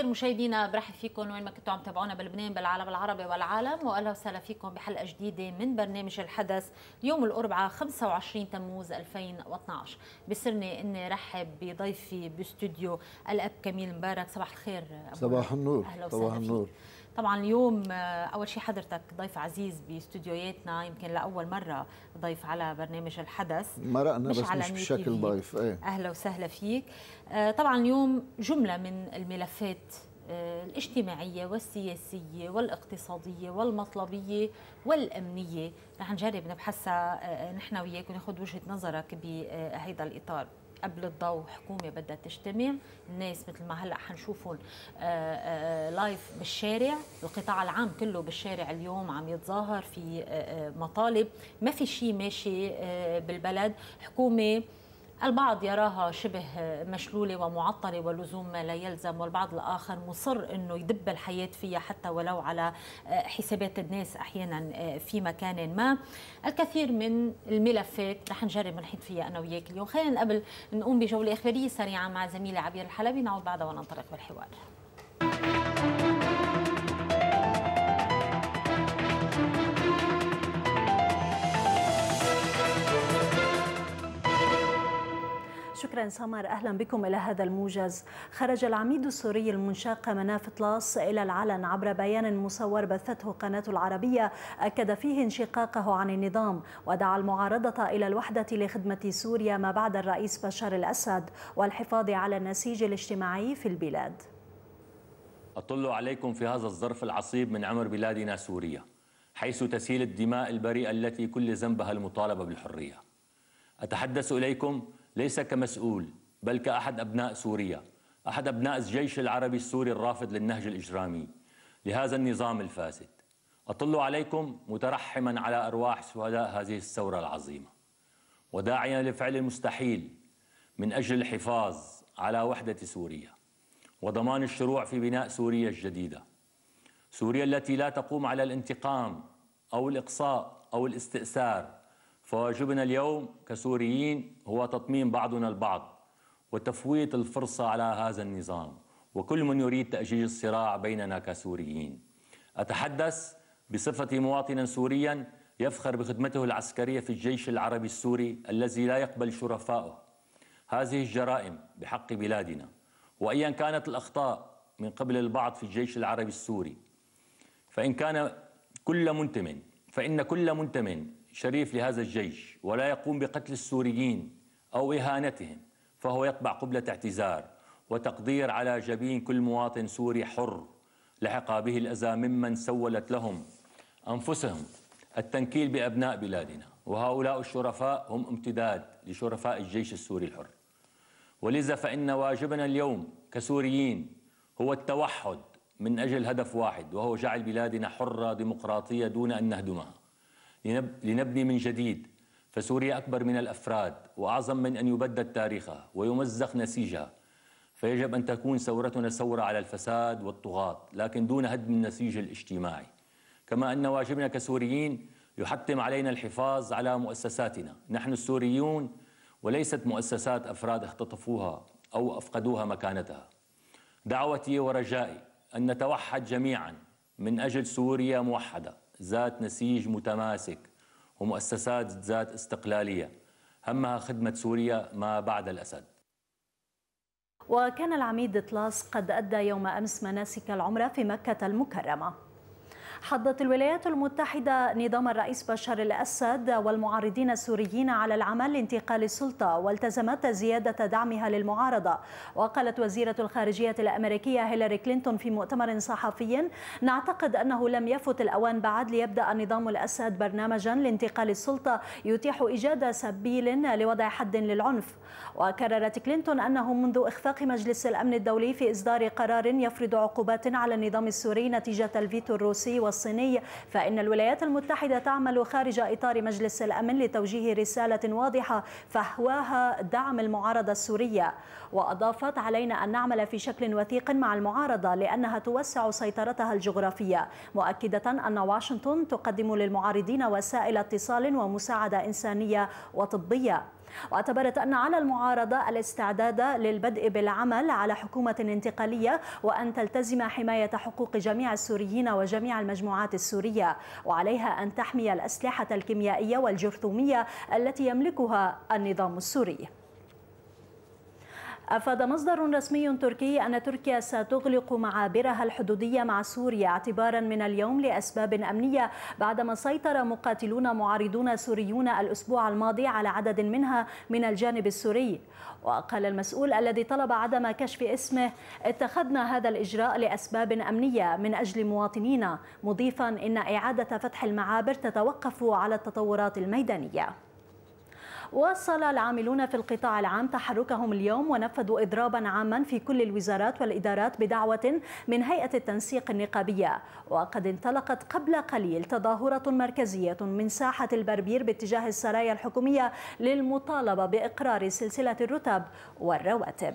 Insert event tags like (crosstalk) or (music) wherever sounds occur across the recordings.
الخير مشاهدينا برحب فيكم وين ما كنتوا عم تابعونا بلبنان بالعالم العربي والعالم واهلا وسهلا فيكم بحلقه جديده من برنامج الحدث يوم الاربعاء 25 تموز 2012 بسرني اني رحب بضيفي باستوديو الاب كميل مبارك صباح الخير أبو صباح النور اهلا وسهلا صباح النور فيك. طبعا اليوم آه، اول شيء حضرتك ضيف عزيز باستوديوهاتنا يمكن لاول مره ضيف على برنامج الحدث مرقنا مش بس على مش بشكل ضيف ايه اهلا وسهلا فيك آه، طبعا اليوم جمله من الملفات آه، الاجتماعية والسياسية والاقتصادية والمطلبية والأمنية رح نجرب نبحثها نحن وياك وناخذ وجهة نظرك بهذا الإطار قبل الضوء حكومه بدها تجتمع الناس مثل ما هلا حنشوفهم لايف آه، آه، بالشارع القطاع العام كله بالشارع اليوم عم يتظاهر في آه، مطالب ما في شيء ماشي بالبلد حكومه البعض يراها شبه مشلولة ومعطلة ولزوم ما لا يلزم والبعض الآخر مصر أنه يدب الحياة فيها حتى ولو على آه، حسابات الناس أحيانا آه، في مكان ما الكثير من الملفات رح نجرب نحيط فيها أنا وياك اليوم خلينا قبل نقوم بجولة إخبارية سريعة مع زميلة عبير الحلبي نعود بعدها وننطلق بالحوار شكرا سمر أهلا بكم إلى هذا الموجز خرج العميد السوري المنشق مناف طلاس إلى العلن عبر بيان مصور بثته قناة العربية أكد فيه انشقاقه عن النظام ودعا المعارضة إلى الوحدة لخدمة سوريا ما بعد الرئيس بشار الأسد والحفاظ على النسيج الاجتماعي في البلاد أطل عليكم في هذا الظرف العصيب من عمر بلادنا سوريا حيث تسيل الدماء البريئة التي كل ذنبها المطالبة بالحرية أتحدث إليكم ليس كمسؤول بل كأحد أبناء سوريا أحد أبناء الجيش العربي السوري الرافض للنهج الإجرامي لهذا النظام الفاسد أطل عليكم مترحما على أرواح شهداء هذه الثورة العظيمة وداعيا لفعل المستحيل من أجل الحفاظ على وحدة سوريا وضمان الشروع في بناء سوريا الجديدة سوريا التي لا تقوم على الانتقام أو الإقصاء أو الاستئثار فواجبنا اليوم كسوريين هو تطمين بعضنا البعض وتفويت الفرصة على هذا النظام وكل من يريد تأجيج الصراع بيننا كسوريين أتحدث بصفتي مواطنا سوريا يفخر بخدمته العسكرية في الجيش العربي السوري الذي لا يقبل شرفائه هذه الجرائم بحق بلادنا وأيا كانت الأخطاء من قبل البعض في الجيش العربي السوري فإن كان كل منتم فإن كل منتم شريف لهذا الجيش ولا يقوم بقتل السوريين أو إهانتهم فهو يطبع قبلة اعتذار وتقدير على جبين كل مواطن سوري حر لحق به الأذى ممن سولت لهم أنفسهم التنكيل بأبناء بلادنا وهؤلاء الشرفاء هم امتداد لشرفاء الجيش السوري الحر ولذا فإن واجبنا اليوم كسوريين هو التوحد من أجل هدف واحد وهو جعل بلادنا حرة ديمقراطية دون أن نهدمها لنبني من جديد فسوريا أكبر من الأفراد وأعظم من أن يبدد تاريخها ويمزق نسيجها فيجب أن تكون ثورتنا ثورة على الفساد والطغاة لكن دون هدم النسيج الاجتماعي كما أن واجبنا كسوريين يحتم علينا الحفاظ على مؤسساتنا نحن السوريون وليست مؤسسات أفراد اختطفوها أو أفقدوها مكانتها دعوتي ورجائي أن نتوحد جميعا من أجل سوريا موحدة ذات نسيج متماسك ومؤسسات ذات استقلالية همها خدمة سوريا ما بعد الأسد وكان العميد طلاس قد أدى يوم أمس مناسك العمرة في مكة المكرمة حضت الولايات المتحدة نظام الرئيس بشار الأسد والمعارضين السوريين على العمل لانتقال السلطة والتزمت زيادة دعمها للمعارضة وقالت وزيرة الخارجية الأمريكية هيلاري كلينتون في مؤتمر صحفي نعتقد أنه لم يفت الأوان بعد ليبدأ نظام الأسد برنامجا لانتقال السلطة يتيح إيجاد سبيل لوضع حد للعنف وكررت كلينتون أنه منذ إخفاق مجلس الأمن الدولي في إصدار قرار يفرض عقوبات على النظام السوري نتيجة الفيتو الروسي والصيني فإن الولايات المتحدة تعمل خارج إطار مجلس الأمن لتوجيه رسالة واضحة فهواها دعم المعارضة السورية وأضافت علينا أن نعمل في شكل وثيق مع المعارضة لأنها توسع سيطرتها الجغرافية مؤكدة أن واشنطن تقدم للمعارضين وسائل اتصال ومساعدة إنسانية وطبية واعتبرت أن على المعارضة الاستعداد للبدء بالعمل على حكومة انتقالية وأن تلتزم حماية حقوق جميع السوريين وجميع المجموعات السورية وعليها أن تحمي الأسلحة الكيميائية والجرثومية التي يملكها النظام السوري أفاد مصدر رسمي تركي أن تركيا ستغلق معابرها الحدودية مع سوريا اعتبارا من اليوم لأسباب أمنية بعدما سيطر مقاتلون معارضون سوريون الأسبوع الماضي على عدد منها من الجانب السوري وقال المسؤول الذي طلب عدم كشف اسمه اتخذنا هذا الإجراء لأسباب أمنية من أجل مواطنينا مضيفا إن إعادة فتح المعابر تتوقف على التطورات الميدانية واصل العاملون في القطاع العام تحركهم اليوم ونفذوا إضرابا عاما في كل الوزارات والإدارات بدعوة من هيئة التنسيق النقابية وقد انطلقت قبل قليل تظاهرة مركزية من ساحة البربير باتجاه السرايا الحكومية للمطالبة بإقرار سلسلة الرتب والرواتب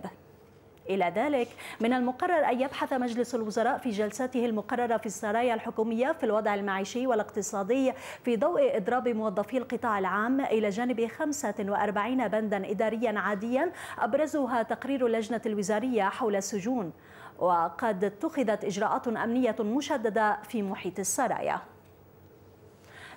إلى ذلك من المقرر أن يبحث مجلس الوزراء في جلساته المقررة في السرايا الحكومية في الوضع المعيشي والاقتصادي في ضوء إضراب موظفي القطاع العام إلى جانب 45 بندا إداريا عاديا أبرزها تقرير اللجنة الوزارية حول السجون وقد اتخذت إجراءات أمنية مشددة في محيط السرايا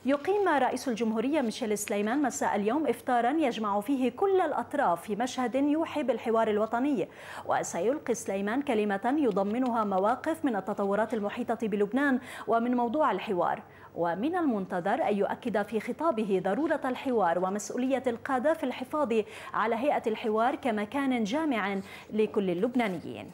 يقيم رئيس الجمهورية ميشيل سليمان مساء اليوم إفطارا يجمع فيه كل الأطراف في مشهد يوحي بالحوار الوطني وسيلقي سليمان كلمة يضمنها مواقف من التطورات المحيطة بلبنان ومن موضوع الحوار ومن المنتظر أن يؤكد في خطابه ضرورة الحوار ومسؤولية القادة في الحفاظ على هيئة الحوار كمكان جامع لكل اللبنانيين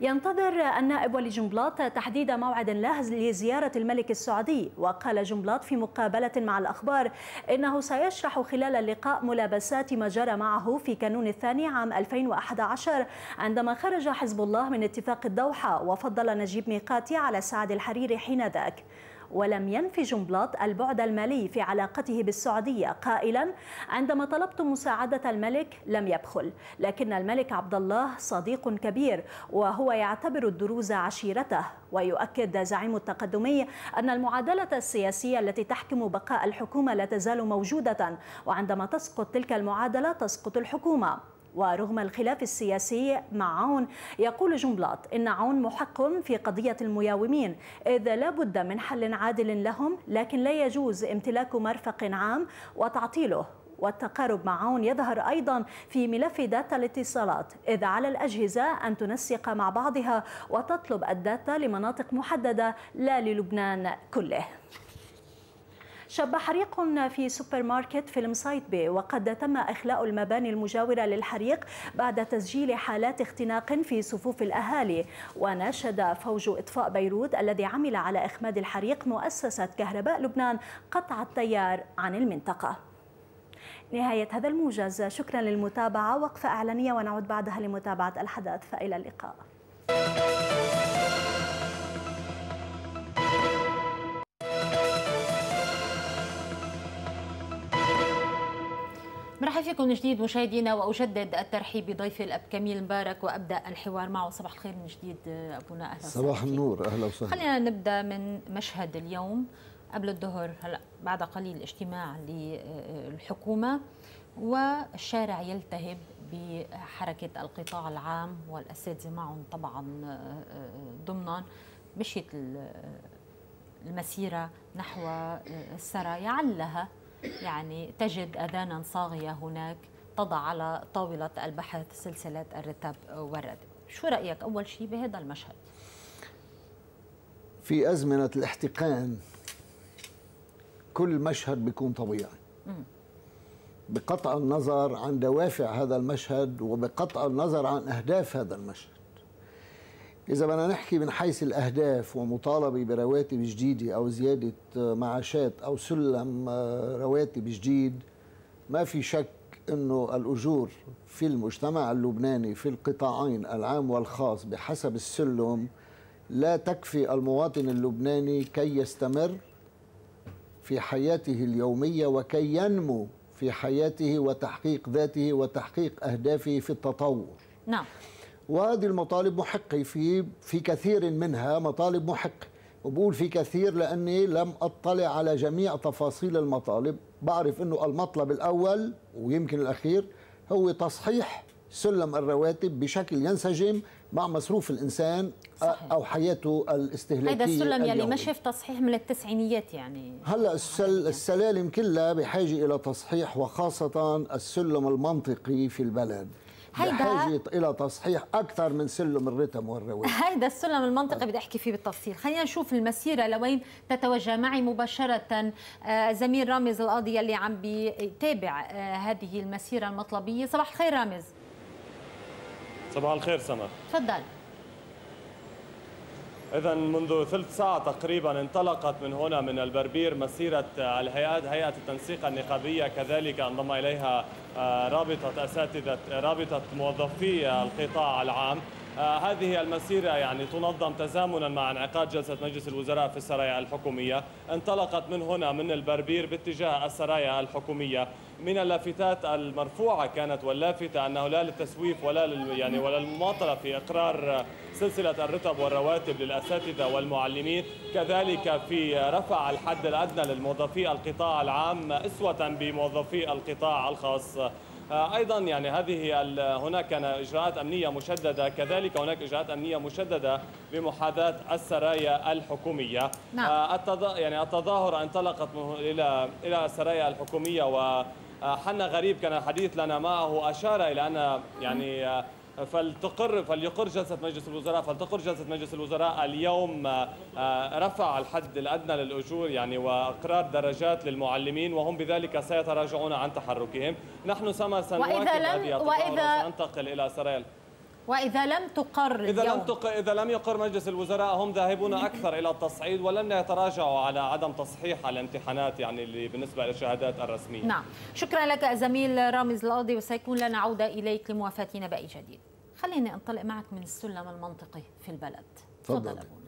ينتظر النائب ولي جنبلاط تحديد موعد له لزيارة الملك السعودي وقال جنبلاط في مقابلة مع الأخبار إنه سيشرح خلال اللقاء ملابسات ما جرى معه في كانون الثاني عام 2011 عندما خرج حزب الله من اتفاق الدوحة وفضل نجيب ميقاتي على سعد الحريري حين ذاك ولم ينفي جنبلاط البعد المالي في علاقته بالسعودية قائلا عندما طلبت مساعدة الملك لم يبخل لكن الملك عبد الله صديق كبير وهو يعتبر الدروز عشيرته ويؤكد زعيم التقدمي أن المعادلة السياسية التي تحكم بقاء الحكومة لا تزال موجودة وعندما تسقط تلك المعادلة تسقط الحكومة ورغم الخلاف السياسي مع عون يقول جنبلاط إن عون محقم في قضية المياومين إذا لا بد من حل عادل لهم لكن لا يجوز امتلاك مرفق عام وتعطيله والتقارب مع عون يظهر أيضا في ملف داتا الاتصالات إذ على الأجهزة أن تنسق مع بعضها وتطلب الداتا لمناطق محددة لا للبنان كله شب حريق في سوبر ماركت في بي وقد تم إخلاء المباني المجاورة للحريق بعد تسجيل حالات اختناق في صفوف الأهالي وناشد فوج إطفاء بيروت الذي عمل على إخماد الحريق مؤسسة كهرباء لبنان قطع التيار عن المنطقة نهاية هذا الموجز شكرا للمتابعة وقفة إعلانية ونعود بعدها لمتابعة الحدث فإلى اللقاء مرحبا فيكم من جديد مشاهدينا وأجدد الترحيب بضيفي الأب كميل مبارك وأبدأ الحوار معه صباح الخير من جديد أبونا أهلا وسهلا صباح النور أهلا وسهلا خلينا نبدأ من مشهد اليوم قبل الظهر هلا بعد قليل اجتماع للحكومة والشارع يلتهب بحركة القطاع العام والأساتذة معهم طبعا ضمنا مشيت المسيرة نحو السرايا علها يعني تجد آذانا صاغية هناك تضع على طاولة البحث سلسلة الرتاب والرد شو رأيك أول شيء بهذا المشهد؟ في أزمنة الاحتقان كل مشهد بيكون طبيعي بقطع النظر عن دوافع هذا المشهد وبقطع النظر عن أهداف هذا المشهد إذا بدنا نحكي من حيث الأهداف ومطالبة برواتب جديدة أو زيادة معاشات أو سلم آه، رواتب جديد ما في شك أنه الأجور في المجتمع اللبناني في القطاعين العام والخاص بحسب السلم لا تكفي المواطن اللبناني كي يستمر في حياته اليومية وكي ينمو في حياته وتحقيق ذاته وتحقيق أهدافه في التطور نعم وهذه المطالب محقة في في كثير منها مطالب محقة وبقول في كثير لأني لم أطلع على جميع تفاصيل المطالب بعرف أنه المطلب الأول ويمكن الأخير هو تصحيح سلم الرواتب بشكل ينسجم مع مصروف الانسان صحيح. او حياته الاستهلاكيه هذا السلم يلي يعني ما شاف تصحيح من التسعينيات يعني هلا السل... السلالم كلها بحاجه الى تصحيح وخاصه السلم المنطقي في البلد بحاجه الى تصحيح اكثر من سلم الرتم والروايه (laughs) هيدا السلم المنطقي بدي احكي فيه بالتفصيل خلينا نشوف المسيره لوين تتوجه معي مباشره آه، زميل رامز القاضي اللي عم بيتابع آه، هذه المسيره المطلبيه صباح الخير رامز صباح الخير سنة تفضل إذا منذ ثلث ساعة تقريبا انطلقت من هنا من البربير مسيرة الهيئات هيئة التنسيق النقابية كذلك انضم إليها آه، رابطة أساتذة رابطة موظفي القطاع العام آه، هذه المسيرة يعني تنظم تزامنا مع انعقاد جلسة مجلس الوزراء في السرايا الحكومية انطلقت من هنا من البربير باتجاه السرايا الحكومية من اللافتات المرفوعة كانت واللافتة أنه لا للتسويف ولا لل يعني ولا المماطلة في إقرار سلسلة الرتب والرواتب للأساتذة والمعلمين كذلك في رفع الحد الأدنى للموظفي القطاع العام أسوة بموظفي القطاع الخاص آه، ايضا يعني هذه هناك اجراءات امنيه مشدده كذلك هناك اجراءات امنيه مشدده بمحاذاه السرايا الحكوميه نعم. آه، التض... يعني التظاهره انطلقت الى الى السرايا الحكوميه وحنا آه، غريب كان حديث لنا معه اشار الى ان يعني فلتقر فليقر جلسة مجلس الوزراء فلتقر جلسة مجلس الوزراء اليوم آه، آه، رفع الحد الأدنى للأجور يعني وإقرار درجات للمعلمين وهم بذلك سيتراجعون عن تحركهم نحن سما سنواكب هذه وإذا... وسننتقل إلى سرايا وإذا لم تقر إذا لم تق... إذا لم يقر مجلس الوزراء هم ذاهبون (laughs) أكثر إلى التصعيد ولن يتراجعوا على عدم تصحيح الامتحانات يعني اللي بالنسبة للشهادات الرسمية نعم شكرا لك زميل رامز القاضي وسيكون لنا عودة إليك لموافاتنا بأي جديد خليني أنطلق معك من السلم المنطقي في البلد تفضل أبونا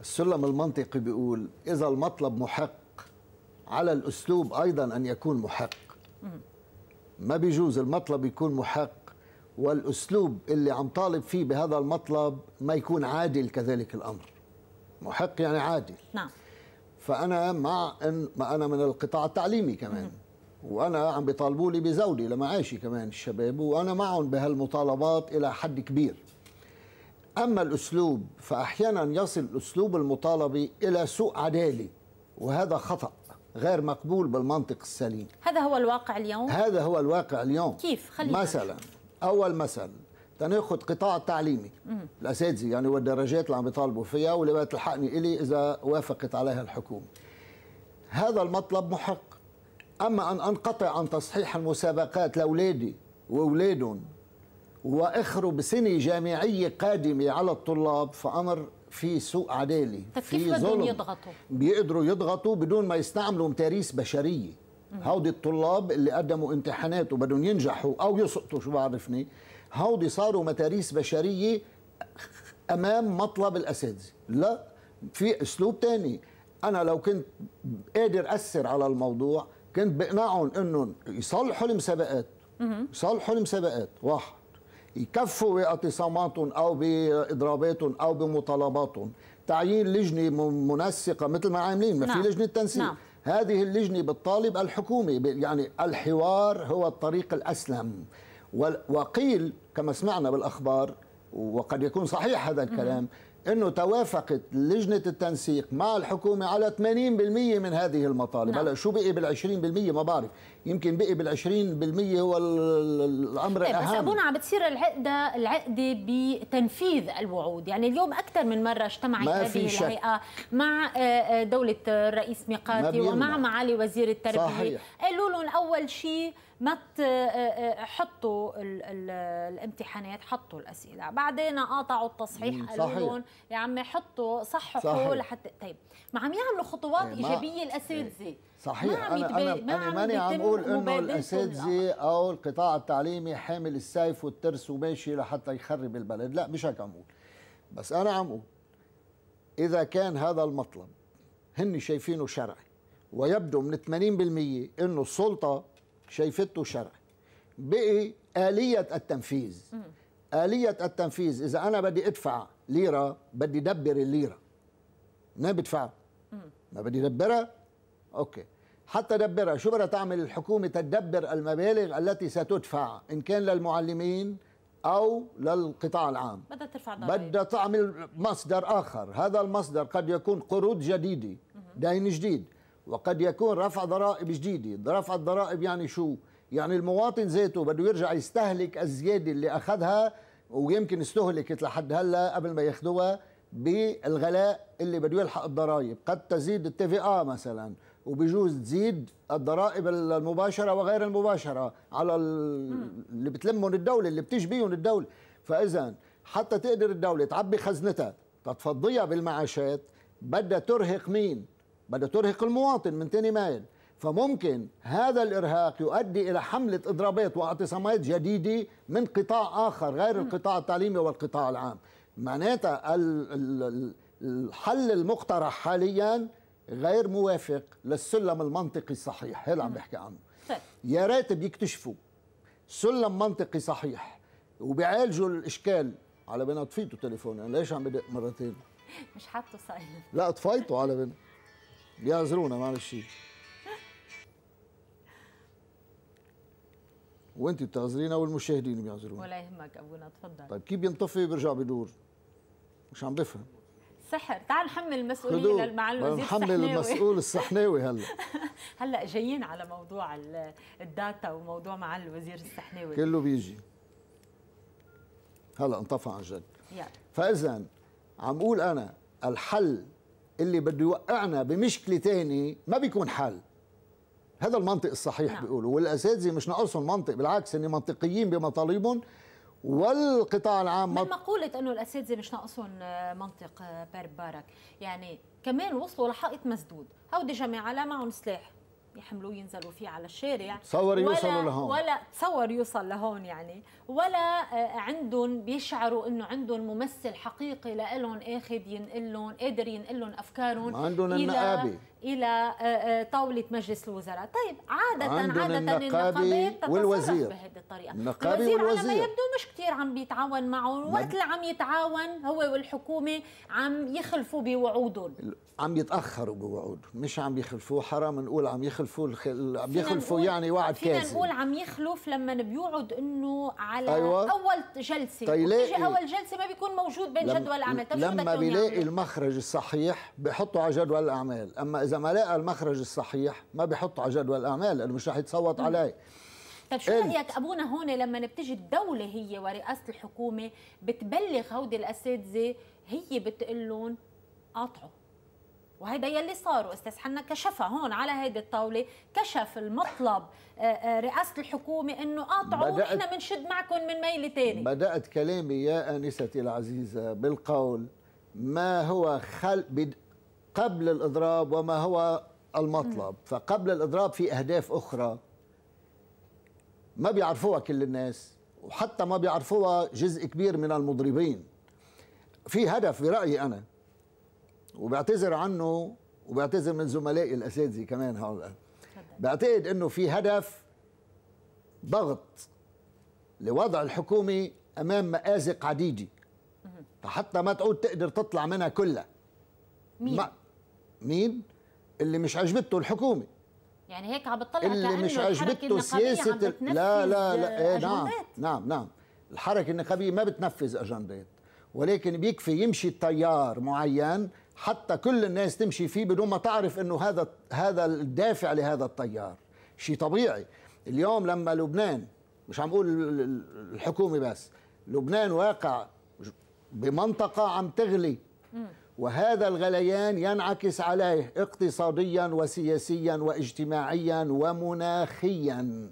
السلم المنطقي بيقول إذا المطلب محق على الأسلوب أيضا أن يكون محق ما بيجوز المطلب يكون محق والأسلوب اللي عم طالب فيه بهذا المطلب ما يكون عادل كذلك الأمر محق يعني عادل نعم فأنا مع أن أنا من القطاع التعليمي كمان وأنا عم بيطالبوا لي بزودي لمعاشي كمان الشباب وأنا معهم بهالمطالبات إلى حد كبير أما الأسلوب فأحيانا يصل أسلوب المطالبة إلى سوء عدالة وهذا خطأ غير مقبول بالمنطق السليم هذا هو الواقع اليوم؟ هذا هو الواقع اليوم كيف؟ خلينا مثلا اول مثلا تناخد قطاع التعليمي الاساتذه يعني والدرجات اللي عم يطالبوا فيها واللي بتلحقني تلحقني الي اذا وافقت عليها الحكومه هذا المطلب محق اما ان انقطع عن تصحيح المسابقات لاولادي واولادهم واخره بسنه جامعيه قادمه على الطلاب فامر في سوء عداله طيب في كيف بدهم يضغطوا؟ بيقدروا يضغطوا بدون ما يستعملوا متاريس بشريه هودي الطلاب اللي قدموا امتحانات وبدهم ينجحوا او يسقطوا شو بعرفني هودي صاروا متاريس بشريه امام مطلب الاساتذه لا في اسلوب ثاني انا لو كنت قادر اثر على الموضوع كنت بقنعهم انهم يصلحوا المسابقات يصلحوا المسابقات واحد يكفوا باعتصاماتهم او باضراباتهم او بمطالباتهم تعيين لجنه منسقه مثل ما عاملين ما نعم. في لجنه تنسيق نعم. هذه اللجنة بتطالب الحكومة يعني الحوار هو الطريق الأسلم وقيل كما سمعنا بالأخبار وقد يكون صحيح هذا الكلام انه توافقت لجنه التنسيق مع الحكومه على 80% من هذه المطالب، نعم. هلا نعم. شو بقي بال 20% ما بعرف، يمكن بقي بال 20% هو الامر إيه، الاهم بس ابونا عم بتصير العقده العقده بتنفيذ الوعود، يعني اليوم اكثر من مره اجتمعت هذه الهيئه مع آه، آه، دوله الرئيس ميقاتي ومع معالي وزير التربيه، صحيح. قالوا لهم اول شيء ما آه، آه، آه، حطوا الامتحانات حطوا الاسئله بعدين قاطعوا التصحيح قالوا يا عمي حطوا صححوا لحتى طيب ما عم يعملوا خطوات إيه، ايجابيه الاساتذه إيه، صحيح ما عم انا انا ما انا ماني عم اقول انه الاساتذه او القطاع التعليمي حامل السيف والترس وماشي لحتى يخرب البلد لا مش هيك عم اقول بس انا عم اقول اذا كان هذا المطلب هن شايفينه شرعي ويبدو من 80% انه السلطه شايفته شرع بقي آلية التنفيذ آلية التنفيذ إذا أنا بدي أدفع ليرة بدي دبر الليرة ما بدفعها ما بدي دبرها أوكي حتى دبرها شو بدها تعمل الحكومة تدبر المبالغ التي ستدفع إن كان للمعلمين أو للقطاع العام بدها ترفع ضرائب بدها تعمل مصدر آخر هذا المصدر قد يكون قروض جديدة دين جديد وقد يكون رفع ضرائب جديده رفع الضرائب يعني شو يعني المواطن ذاته بده يرجع يستهلك الزياده اللي اخذها ويمكن استهلكت لحد هلا قبل ما ياخذوها بالغلاء اللي بده يلحق الضرائب قد تزيد التي في اه مثلا وبجوز تزيد الضرائب المباشره وغير المباشره على اللي بتلمهم الدوله اللي بتجبيهم الدوله فاذا حتى تقدر الدوله تعبي خزنتها تتفضيها بالمعاشات بدها ترهق مين بدها ترهق المواطن من تاني مايل فممكن هذا الارهاق يؤدي الى حمله اضرابات واعتصامات جديده من قطاع اخر غير القطاع التعليمي والقطاع العام معناتها الحل المقترح حاليا غير موافق للسلم المنطقي الصحيح هلا عم بحكي عنه طيب. يا ريت بيكتشفوا سلم منطقي صحيح وبيعالجوا الاشكال على بنا طفيته تليفوني انا ليش عم بدق مرتين مش حاطه سايلنت لا طفيته على بنا بيعذرونا معلش وانت بتعذرينا والمشاهدين بيعذرونا ولا يهمك ابونا تفضل طيب كيف بينطفي بيرجع بدور مش عم بفهم سحر تعال نحمل المسؤوليه للمعلم وزير نحمل المسؤول السحناوي هلا (laughs) هلا جايين على موضوع الداتا وموضوع مع الوزير السحناوي كله بيجي هلا انطفى عن جد فاذا عم اقول انا الحل اللي بده يوقعنا بمشكله تاني ما بيكون حل هذا المنطق الصحيح نعم. بيقولوا والاساتذه مش ناقصهم منطق بالعكس ان منطقيين بمطالبهم والقطاع العام من مقولة أنه الأساتذة مش ناقصهم آه، منطق آه، بار بارك يعني كمان وصلوا لحائط مسدود هودي جماعة لا معهم سلاح يحملوه ينزلوا فيه على الشارع تصور يوصلوا لهون ولا تصور يوصل لهون يعني ولا آه، عندهم بيشعروا انه عندهم ممثل حقيقي لهم اخذ ينقلهم قادر ينقلهم افكارهم ما عندهم النقابه الى آه، آه، طاوله مجلس الوزراء طيب عاده عاده النقابات والوزير بهذه الطريقه الوزير والوزير. على ما يبدو مش كثير عم بيتعاون معه وقت اللي عم يتعاون هو والحكومه عم يخلفوا بوعودهم عم يتاخروا بوعودهم مش عم يخلفوا حرام نقول عم يخلفوا عم يخلفوا يعني وعد كاذب فينا نقول عم يخلف لما بيوعد انه على أيوة. اول جلسه طيب اول جلسه ما بيكون موجود بين لم... جدول الاعمال طيب لما بيلاقي المخرج الصحيح بحطه على جدول الاعمال اما اذا اذا ما لقى المخرج الصحيح ما بيحطه على جدول الاعمال لانه مش رح يتصوت عليه طيب شو إيه؟ رايك ابونا هون لما بتجي الدوله هي ورئاسه الحكومه بتبلغ هودي الاساتذه هي بتقول لهم قاطعوا وهيدا يلي صار واستاذ حنا كشفها هون على هيدي الطاوله كشف المطلب آه، آه، رئاسه الحكومه انه قاطعوا ونحن بنشد معكم من ميله ثانيه بدات كلامي يا انستي العزيزه بالقول ما هو خل قبل الإضراب وما هو المطلب فقبل الإضراب في أهداف أخرى ما بيعرفوها كل الناس وحتى ما بيعرفوها جزء كبير من المضربين في هدف برأيي أنا وبعتذر عنه وبعتذر من زملائي الأساتذة كمان هون بعتقد أنه في هدف ضغط لوضع الحكومة أمام مآزق عديدة فحتى ما تعود تقدر تطلع منها كلها مين؟ مين اللي مش عجبته الحكومه يعني هيك عم بتطلع اللي مش عجبته سياسه لا لا لا إيه نعم نعم نعم الحركه النقابيه ما بتنفذ اجندات ولكن بيكفي يمشي تيار معين حتى كل الناس تمشي فيه بدون ما تعرف انه هذا هذا الدافع لهذا التيار شيء طبيعي اليوم لما لبنان مش عم اقول الحكومه بس لبنان واقع بمنطقه عم تغلي وهذا الغليان ينعكس عليه اقتصاديا وسياسيا واجتماعيا ومناخيا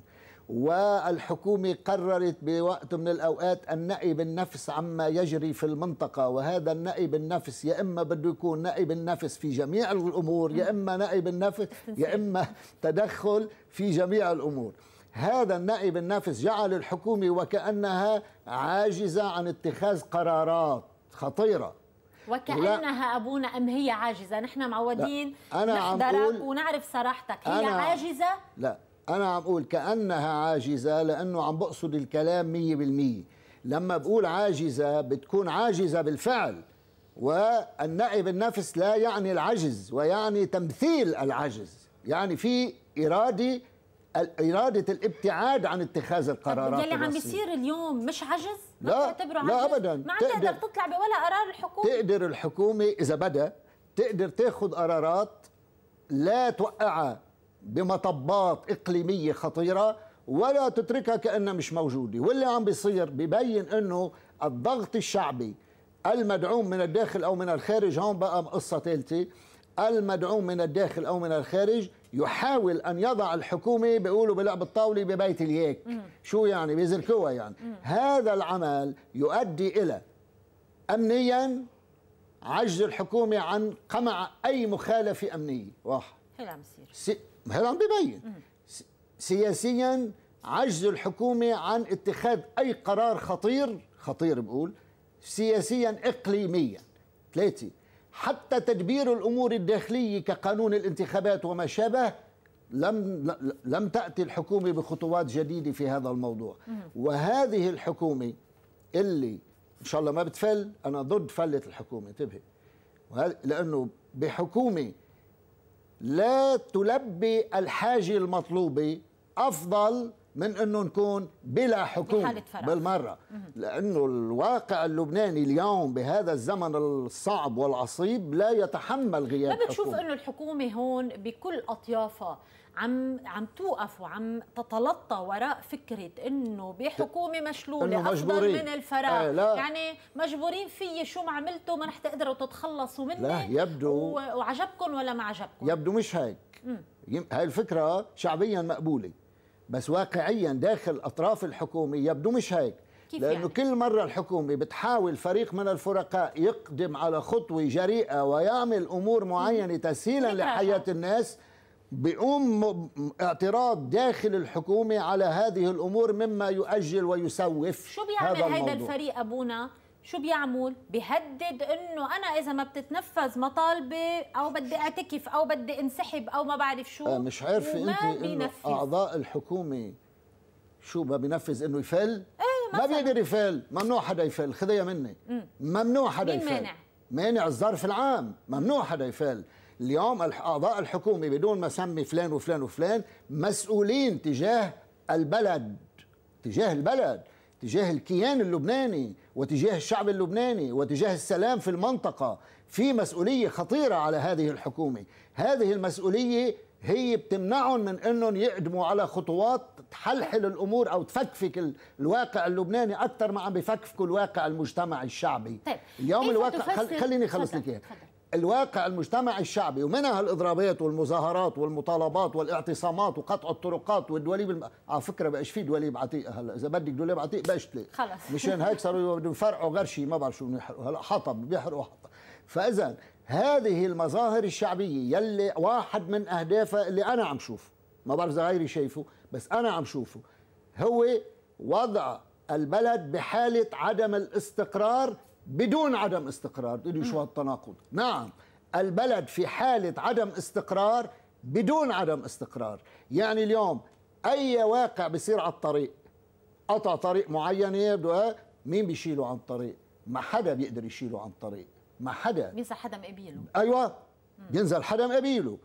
والحكومة قررت بوقت من الأوقات النقي بالنفس عما يجري في المنطقة وهذا النقي بالنفس يا إما بده يكون نقي بالنفس في جميع الأمور يا إما نقي بالنفس يا إما تدخل في جميع الأمور هذا النقي بالنفس جعل الحكومة وكأنها عاجزة عن اتخاذ قرارات خطيرة وكانها ابونا ام هي عاجزه نحن معودين أنا نحضرك ونعرف صراحتك هي أنا عاجزه لا انا عم اقول كانها عاجزه لانه عم بقصد الكلام 100% لما بقول عاجزه بتكون عاجزه بالفعل والنعي بالنفس لا يعني العجز ويعني تمثيل العجز يعني في اراده إرادة الابتعاد عن اتخاذ القرارات اللي عم بيصير اليوم مش عجز؟ لا عجز؟ لا أبدا ما عم تقدر تطلع بولا قرار الحكومة تقدر الحكومة إذا بدأ تقدر تاخذ قرارات لا توقعها بمطبات إقليمية خطيرة ولا تتركها كأنها مش موجودة واللي عم بيصير ببين أنه الضغط الشعبي المدعوم من الداخل أو من الخارج هون بقى قصة ثالثة المدعوم من الداخل أو من الخارج يحاول أن يضع الحكومة بيقولوا بلعب الطاولة ببيت اليك شو يعني بيزركوها يعني هذا العمل يؤدي إلى أمنيا عجز الحكومة عن قمع أي مخالفة أمنية واحد هلا عم بيصير عم ببين سياسيا عجز الحكومة عن اتخاذ أي قرار خطير خطير بقول سياسيا إقليميا ثلاثة حتى تدبير الامور الداخليه كقانون الانتخابات وما شابه لم لم تاتي الحكومه بخطوات جديده في هذا الموضوع وهذه الحكومه اللي ان شاء الله ما بتفل انا ضد فله الحكومه انتبه لانه بحكومه لا تلبي الحاجه المطلوبه افضل من انه نكون بلا حكومه بالمره لانه الواقع اللبناني اليوم بهذا الزمن الصعب والعصيب لا يتحمل غياب ما بتشوف انه الحكومه هون بكل اطيافها عم عم توقف وعم تتلطى وراء فكره انه بحكومه مشلوله إنه مجبورين. افضل من الفراغ آه يعني مجبورين في شو ما عملتوا ما رح تقدروا تتخلصوا مني لا يبدو وعجبكم ولا ما عجبكم يبدو مش هيك هاي الفكره شعبيا مقبوله بس واقعيا داخل الاطراف الحكومه يبدو مش هيك يعني؟ لانه يعني؟ كل مره الحكومه بتحاول فريق من الفرقاء يقدم على خطوه جريئه ويعمل امور معينه تسهيلا لحياه الناس بيقوم اعتراض داخل الحكومه على هذه الامور مما يؤجل ويسوف شو بيعمل هذا, هذا الفريق ابونا شو بيعمل؟ بيهدد انه انا اذا ما بتتنفذ مطالبي او بدي اعتكف او بدي انسحب او ما بعرف شو آه، مش عارفه انت انه اعضاء الحكومه شو ما بينفذ انه يفل؟ ايه ما بيقدر يفل، ممنوع حدا يفل، خذيها مني ممنوع حدا يفل مانع؟ مانع الظرف العام، ممنوع حدا يفل اليوم اعضاء الحكومه بدون ما سمي فلان وفلان وفلان مسؤولين تجاه البلد تجاه البلد تجاه الكيان اللبناني وتجاه الشعب اللبناني وتجاه السلام في المنطقة في مسؤولية خطيرة على هذه الحكومة هذه المسؤولية هي بتمنعهم من انهم يقدموا على خطوات تحلحل الامور او تفكفك الواقع اللبناني اكثر ما عم بفكفكوا الواقع المجتمعي الشعبي طيب. اليوم الواقع خل... خليني خلص لك الواقع المجتمع الشعبي ومنها الاضرابات والمظاهرات والمطالبات والاعتصامات وقطع الطرقات والدواليب الم... على فكره بقاش في دوليب عتيقه هلا اذا بدك دوليب عتيق بقاش تلاقي خلص مشان هيك صاروا بدهم يفرقوا غرشي ما بعرف شو هلا حطب بيحرقوا حطب فاذا هذه المظاهر الشعبيه يلي واحد من اهدافها اللي انا عم شوفه ما بعرف اذا غيري شايفه بس انا عم شوفه هو وضع البلد بحاله عدم الاستقرار بدون عدم استقرار بدون شو هالتناقض نعم البلد في حالة عدم استقرار بدون عدم استقرار يعني اليوم أي واقع بصير على الطريق قطع طريق معينة يبدو مين بيشيله عن الطريق ما حدا بيقدر يشيله عن الطريق ما حدا بينزل حدا مقابيله أيوة بينزل حدا مقابيله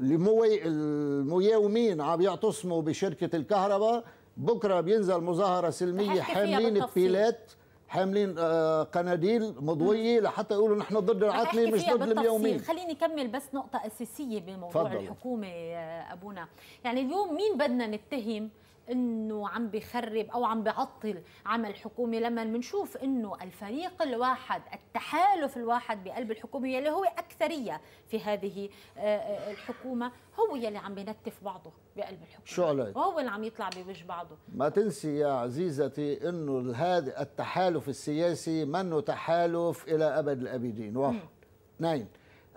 الموي... المياومين عم يعتصموا بشركة الكهرباء بكرة بينزل مظاهرة سلمية حاملين بيلات حاملين آه، قناديل مضويه لحتى يقولوا نحن ضد العتمه مش ضد اليومي خليني اكمل بس نقطه اساسيه بموضوع فضل. الحكومه آه، ابونا يعني اليوم مين بدنا نتهم انه عم بخرب او عم بعطل عمل الحكومه لما بنشوف انه الفريق الواحد التحالف الواحد بقلب الحكومه يلي هو اكثريه في هذه آه، آه، الحكومه هو يلي عم بنتف بعضه بقلب الحكومه شو عليك؟ وهو اللي عم يطلع بوجه بعضه ما تنسي يا عزيزتي انه هذا التحالف السياسي منه تحالف الى ابد الابدين واحد اثنين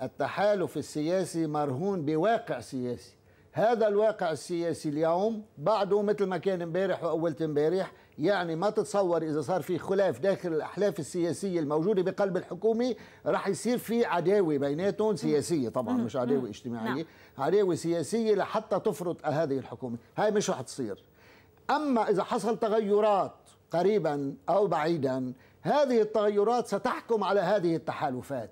التحالف السياسي مرهون بواقع سياسي هذا الواقع السياسي اليوم بعده مثل ما كان امبارح واول امبارح يعني ما تتصور اذا صار في خلاف داخل الاحلاف السياسيه الموجوده بقلب الحكومه راح يصير في عداوه بيناتهم سياسيه طبعا مش عداوه نعم. اجتماعيه عداوه سياسيه لحتى تفرض هذه الحكومه هاي مش رح تصير اما اذا حصل تغيرات قريبا او بعيدا هذه التغيرات ستحكم على هذه التحالفات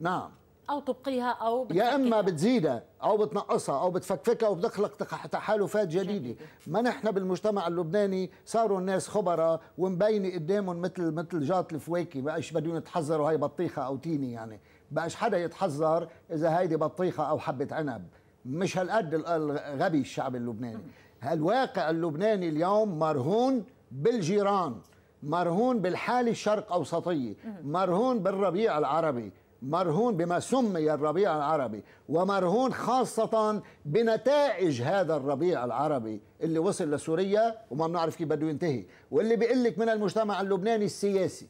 نعم او تبقيها او يا اما بتزيدها او بتنقصها او بتفكفكها وبتخلق تحالفات جديده ما نحن بالمجتمع اللبناني صاروا الناس خبراء ومبينه قدامهم مثل مثل جات الفواكه بقاش بدهم يتحذروا هاي بطيخه او تيني يعني بقاش حدا يتحذر اذا هيدي بطيخه او حبه عنب مش هالقد غبي الشعب اللبناني الواقع اللبناني اليوم مرهون بالجيران مرهون بالحالة الشرق أوسطية مرهون بالربيع العربي مرهون بما سمي الربيع العربي ومرهون خاصة بنتائج هذا الربيع العربي اللي وصل لسوريا وما بنعرف كيف بده ينتهي واللي بيقول لك من المجتمع اللبناني السياسي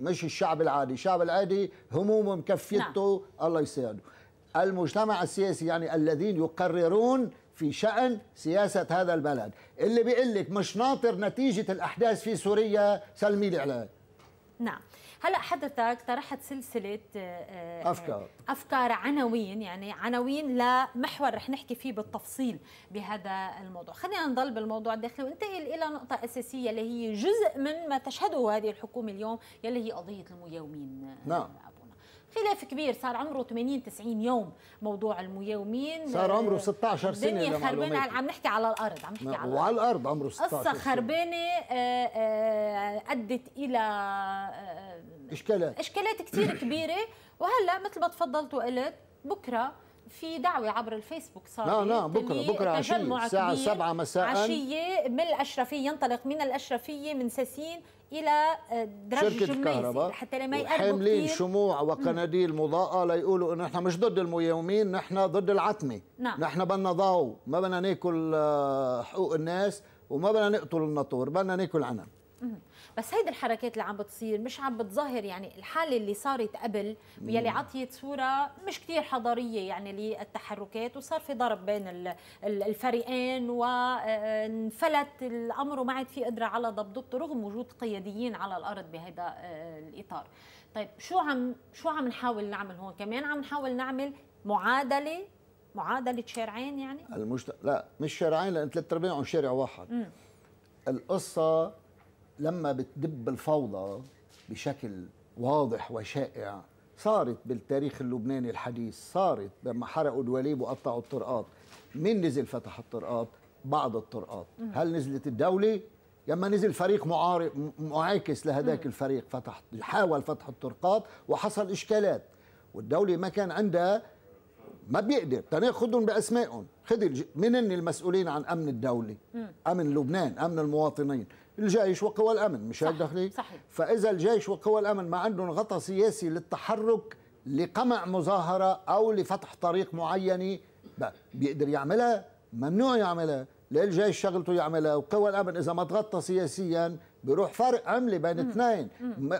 مش الشعب العادي الشعب العادي همومه مكفيته نعم. الله يساعده المجتمع السياسي يعني الذين يقررون في شأن سياسة هذا البلد اللي بيقول لك مش ناطر نتيجة الأحداث في سوريا سلمي لي عليه نعم هلا حضرتك طرحت سلسله آه، آه، افكار افكار عناوين يعني عناوين لمحور رح نحكي فيه بالتفصيل بهذا الموضوع خلينا نضل بالموضوع الداخلي وننتقل الى نقطه اساسيه اللي هي جزء من ما تشهده هذه الحكومه اليوم يلي هي قضيه المياومين نعم خلاف كبير صار عمره 80 90 يوم موضوع المياومين صار عمره 16 آه، سنه الدنيا خربانه عم نحكي على الارض عم نحكي نعم، على وعلى الارض عمره 16 قصه خربانه آه، آه، ادت الى اشكالات اشكالات كثير (coughs) كبيره وهلا مثل ما تفضلت وقلت بكره في دعوة عبر الفيسبوك صار نعم نعم بكرة بكرة عشية الساعة 7 مساء عشية من الأشرفية ينطلق من الأشرفية من ساسين الى آه، درج شركة الكهرباء حتى لما يقربوا حاملين شموع وقناديل مضاءه ليقولوا انه نحن مش ضد المياومين نحن ضد العتمه نعم. نحن بدنا ضو ما بدنا ناكل آه، حقوق الناس وما بدنا نقتل النطور بدنا ناكل عنب بس هيدي الحركات اللي عم بتصير مش عم بتظهر يعني الحاله اللي صارت قبل يلي عطيت صوره مش كثير حضاريه يعني للتحركات وصار في ضرب بين الفريقين وانفلت آه، الامر وما عاد في قدره على ضبطه رغم وجود قياديين على الارض بهذا آه، الاطار طيب شو عم شو عم نحاول نعمل هون كمان عم نحاول نعمل معادله معادله شارعين يعني المجت... لا مش شارعين لان ثلاث ارباعهم شارع واحد مم. القصه لما بتدب الفوضى بشكل واضح وشائع صارت بالتاريخ اللبناني الحديث صارت لما حرقوا دواليب وقطعوا الطرقات مين نزل فتح الطرقات بعض الطرقات هل نزلت الدولة لما نزل فريق معارض معاكس لهذاك الفريق فتح حاول فتح الطرقات وحصل اشكالات والدوله ما كان عندها ما بيقدر تناخذهم باسمائهم خذ من المسؤولين عن امن الدوله امن لبنان امن المواطنين الجيش وقوى الامن مش هيك داخلي صحيح فاذا الجيش وقوى الامن ما عندهم غطاء سياسي للتحرك لقمع مظاهره او لفتح طريق معينه بيقدر يعملها ممنوع يعملها الجيش شغلته يعملها وقوى الامن اذا ما تغطى سياسيا بيروح فرق عملي بين اثنين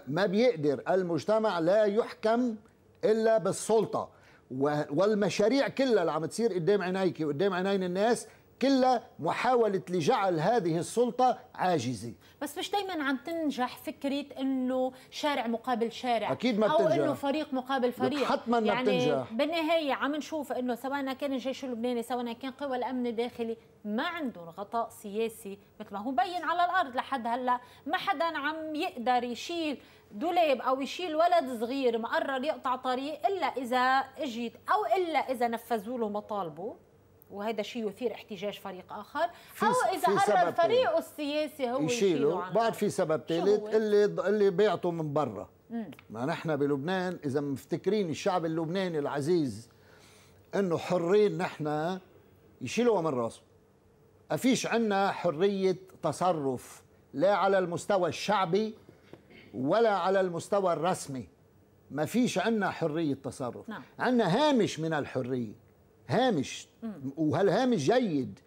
ما بيقدر المجتمع لا يحكم الا بالسلطه والمشاريع كلها اللي عم تصير قدام عينيك وقدام عينين الناس كلها محاولة لجعل هذه السلطة عاجزة بس مش دايما عم تنجح فكرة انه شارع مقابل شارع أكيد ما بتنجح. أو انه فريق مقابل فريق حتما ما يعني بتنجح بالنهاية عم نشوف انه سواء كان الجيش اللبناني سواء كان قوى الأمن الداخلي ما عندهم غطاء سياسي مثل ما هو مبين على الأرض لحد هلا ما حدا عم يقدر يشيل دولاب او يشيل ولد صغير مقرر يقطع طريق الا اذا اجيت او الا اذا نفذوا له مطالبه وهذا شيء يثير احتجاج فريق اخر او اذا قرر فريقه السياسي هو يشيله بعد في سبب ثالث اللي اللي بيعطوا من برا ما نحن بلبنان اذا مفتكرين الشعب اللبناني العزيز انه حرين نحن يشيلوها من راسه افيش عندنا حريه تصرف لا على المستوى الشعبي ولا على المستوى الرسمي ما فيش عندنا حرية تصرف نعم. هامش من الحرية هامش وهالهامش جيد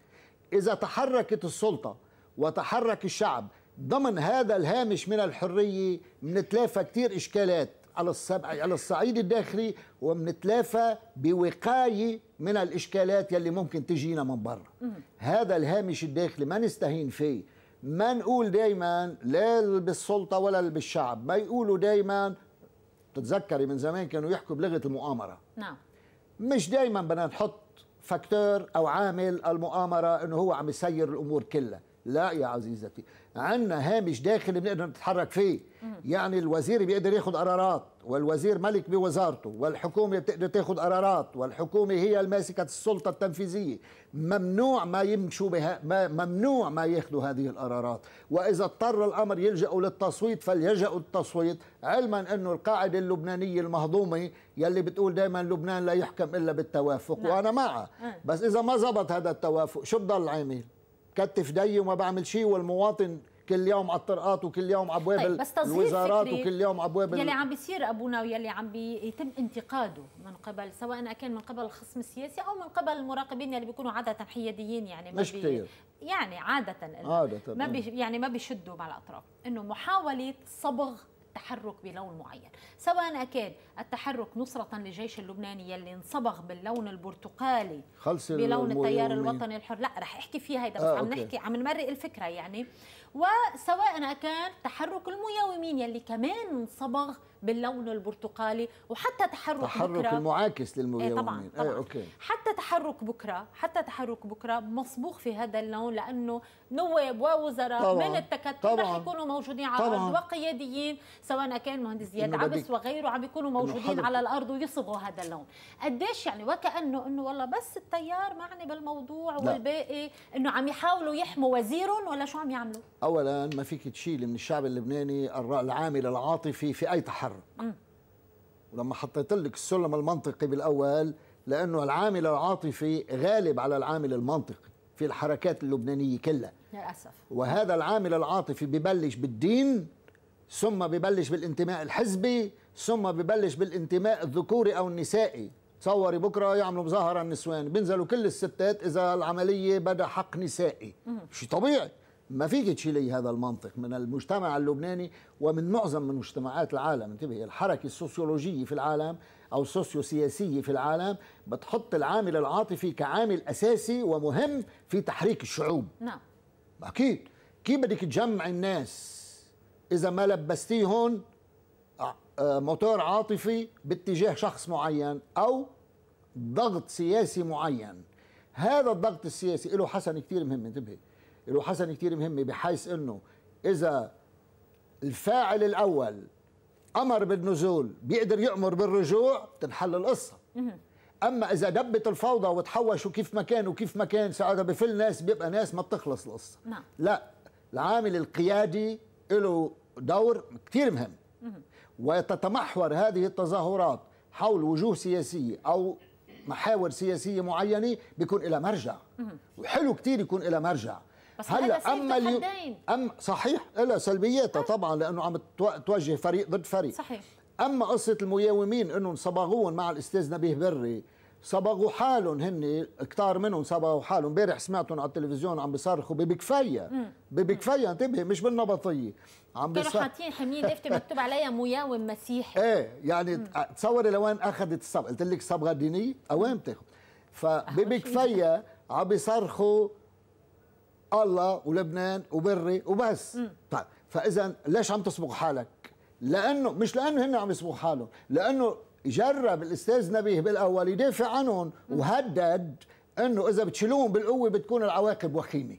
إذا تحركت السلطة وتحرك الشعب ضمن هذا الهامش من الحرية بنتلافى كثير إشكالات على على الصعيد الداخلي وبنتلافى بوقايه من الاشكالات يلي ممكن تجينا من برا هذا الهامش الداخلي ما نستهين فيه ما نقول دائما لا بالسلطه ولا بالشعب ما يقولوا دائما بتتذكري من زمان كانوا يحكوا بلغه المؤامره نعم مش دايما بدنا نحط فاكتور او عامل المؤامره انه هو عم يسير الامور كلها لا يا عزيزتي عندنا هامش داخلي بنقدر نتحرك فيه يعني الوزير بيقدر ياخذ قرارات والوزير ملك بوزارته والحكومه بتقدر تاخذ قرارات والحكومه هي الماسكه السلطه التنفيذيه ممنوع ما يمشوا بها ما ممنوع ما ياخذوا هذه القرارات واذا اضطر الامر يلجأوا للتصويت فليلجأوا للتصويت علما انه القاعده اللبنانيه المهضومه يلي بتقول دائما لبنان لا يحكم الا بالتوافق نعم. وانا معها نعم. بس اذا ما زبط هذا التوافق شو بضل عامل كتف دي وما بعمل شيء والمواطن كل يوم على الطرقات وكل يوم على ابواب طيب بس الوزارات وكل يوم على ابواب يلي عم بيصير ابونا ويلي عم بيتم انتقاده من قبل سواء كان من قبل الخصم السياسي او من قبل المراقبين يلي بيكونوا عاده حياديين يعني مش كثير يعني عاده عاده ما بي يعني ما بيشدوا مع الاطراف انه محاوله صبغ التحرك بلون معين سواء كان التحرك نصرة للجيش اللبناني اللي انصبغ باللون البرتقالي خلص بلون التيار الوطني الحر لا رح احكي فيها هيدا بس آه عم أوكي. نحكي عم نمرق الفكرة يعني وسواء كان تحرك المياومين يلي كمان انصبغ باللون البرتقالي وحتى تحرك تحرك بكرة المعاكس للمبيض ايه طبعا, إيه، طبعا. ايه اوكي حتى تحرك بكره حتى تحرك بكره مصبوغ في هذا اللون لانه نواب ووزراء طبعا. من التكتل رح يكونوا موجودين على الارض وقياديين سواء كان مهندس زياد عبس وغيره عم بيكونوا موجودين على الارض ويصبغوا هذا اللون قديش يعني وكانه انه والله بس التيار معني بالموضوع لا. والباقي انه عم يحاولوا يحموا وزيرهم ولا شو عم يعملوا اولا ما فيك تشيل من الشعب اللبناني العامل العاطفي في اي تحرك تتحرك م. ولما حطيت لك السلم المنطقي بالاول لانه العامل العاطفي غالب على العامل المنطقي في الحركات اللبنانيه كلها للاسف وهذا العامل العاطفي ببلش بالدين ثم ببلش بالانتماء الحزبي ثم ببلش بالانتماء الذكوري او النسائي تصوري بكره يعملوا مظاهره النسوان بينزلوا كل الستات اذا العمليه بدا حق نسائي شيء طبيعي ما فيك تشيلي هذا المنطق من المجتمع اللبناني ومن معظم من مجتمعات العالم انتبه الحركة السوسيولوجية في العالم أو السوسيوسياسية في العالم بتحط العامل العاطفي كعامل أساسي ومهم في تحريك الشعوب نعم أكيد كيف بدك تجمع الناس إذا ما لبستيهم آه، آه، موتور عاطفي باتجاه شخص معين أو ضغط سياسي معين هذا الضغط السياسي له حسن كثير مهم انتبهي اللي حسن كتير مهمة بحيث انه اذا الفاعل الاول امر بالنزول بيقدر يامر بالرجوع تنحل القصه اما اذا دبت الفوضى وتحوشوا كيف ما كان وكيف ما كان ساعتها بفل ناس بيبقى ناس ما بتخلص القصه نعم. لا العامل القيادي له دور كثير مهم وتتمحور هذه التظاهرات حول وجوه سياسيه او محاور سياسيه معينه بيكون لها مرجع وحلو كثير يكون لها مرجع بس هلا اما اليو... أم صحيح إلا سلبياتها طبعا لانه عم توجه فريق ضد فريق صحيح اما قصه المياومين انهم صبغوهم مع الاستاذ نبيه بري صبغوا حالهم هن كتار منهم صبغوا حالهم امبارح سمعتهم على التلفزيون عم بيصرخوا ببكفيا ببكفيا انتبه مش بالنبطيه عم بيصرخوا كانوا حاطين حاملين لفته (laughs) مكتوب عليها مياوم مسيحي ايه يعني مم. تصوري لوين اخذت الصبغه قلت لك صبغه دينيه اوين بتاخذ فببكفيا عم بيصرخوا الله ولبنان وبري وبس طيب فاذا ليش عم تصبغ حالك لانه مش لانه هن عم يصبغوا حالهم لانه جرب الاستاذ نبيه بالاول يدافع عنهم وهدد انه اذا بتشيلوهم بالقوه بتكون العواقب وخيمه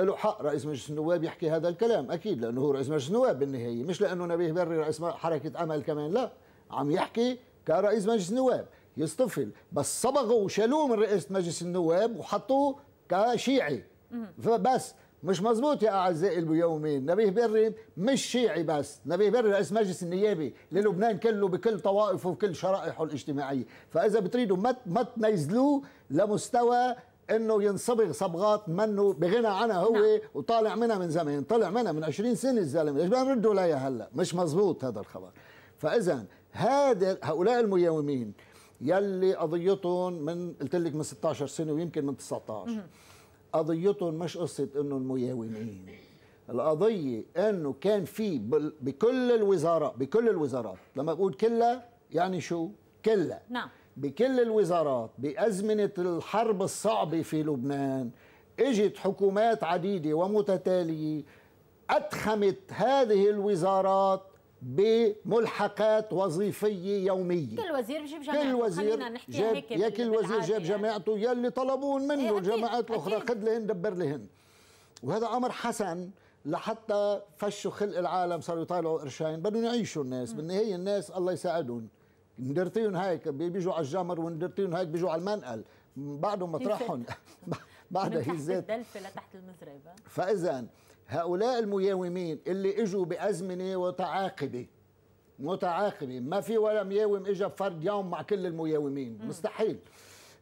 له حق رئيس مجلس النواب يحكي هذا الكلام اكيد لانه هو رئيس مجلس النواب بالنهايه مش لانه نبيه بري رئيس حركه امل كمان لا عم يحكي كرئيس مجلس النواب يصطفل بس صبغوا وشالوه من رئاسه مجلس النواب وحطوه كشيعي فبس مش مزبوط يا اعزائي الميومين نبيه بري مش شيعي بس نبيه بري رئيس مجلس النيابي للبنان كله بكل طوائفه وكل شرائحه الاجتماعيه فاذا بتريدوا ما ما تنزلوه لمستوى انه ينصبغ صبغات منه بغنى عنها هو نعم. وطالع منها من زمان طلع منها من 20 سنه الزلمه ليش بدنا نردوا لها هلا مش مزبوط هذا الخبر فاذا هذا هؤلاء المياومين يلي قضيتهم من قلت لك من 16 سنه ويمكن من 19 قضيتهم مش قصه انهم المياومين القضيه انه كان في بكل الوزارات بكل الوزارات لما بقول كلها يعني شو كلها نعم بكل الوزارات بازمنه الحرب الصعبه في لبنان اجت حكومات عديده ومتتاليه ادخمت هذه الوزارات بملحقات وظيفيه يوميه كل وزير جاب جماعته كل وزير جاب يا كل وزير جاب يعني. جماعته يا يلي طلبوهن منه إيه، الجماعات الاخرى خذ لهن دبر لهن وهذا امر حسن لحتى فشوا خلق العالم صاروا يطالعوا قرشين بدهم يعيشوا الناس بالنهايه الناس الله يساعدهم ندرتيهم هيك بيجوا على الجمر وندرتيهم هيك بيجوا على المنقل بعدهم مطرحهم (laughs) بعدها هي الزيت لتحت المزربه فاذا هؤلاء المياومين اللي اجوا بازمنه متعاقبه متعاقبه ما في ولا مياوم اجى بفرد يوم مع كل المياومين مستحيل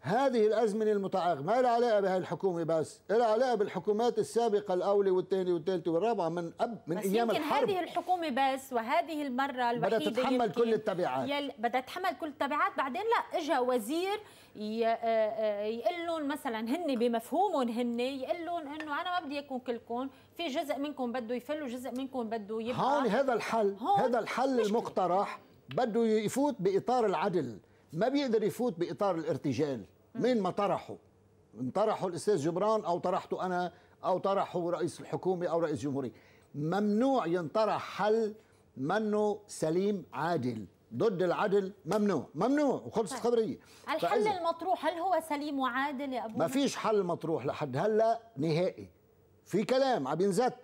هذه الأزمنة المتعاقبة ما لها علاقة بهي الحكومة بس لها علاقة بالحكومات السابقة الأولى والثانية والثالثة والرابعة من أب من بس أيام يمكن الحرب هذه الحكومة بس وهذه المرة الوحيدة بدها تتحمل كل التبعات يل... بدها تتحمل كل التبعات بعدين لا اجى وزير آه، آه، يقول لهم مثلا هن بمفهومهم هن يقول لهم إنه أنا ما بدي إياكم كلكم في جزء منكم بده يفل وجزء منكم بده يبقى هون هذا الحل هون هذا الحل المقترح بده يفوت بإطار العدل ما بيقدر يفوت باطار الارتجال من ما طرحه طرحه الاستاذ جبران او طرحته انا او طرحه رئيس الحكومه او رئيس جمهوريه ممنوع ينطرح حل منه سليم عادل ضد العدل ممنوع ممنوع وخلص الخبريه طيب. الحل فإذا المطروح هل هو سليم وعادل يا ابو ما فيش حل مطروح لحد هلا نهائي في كلام عم ينزت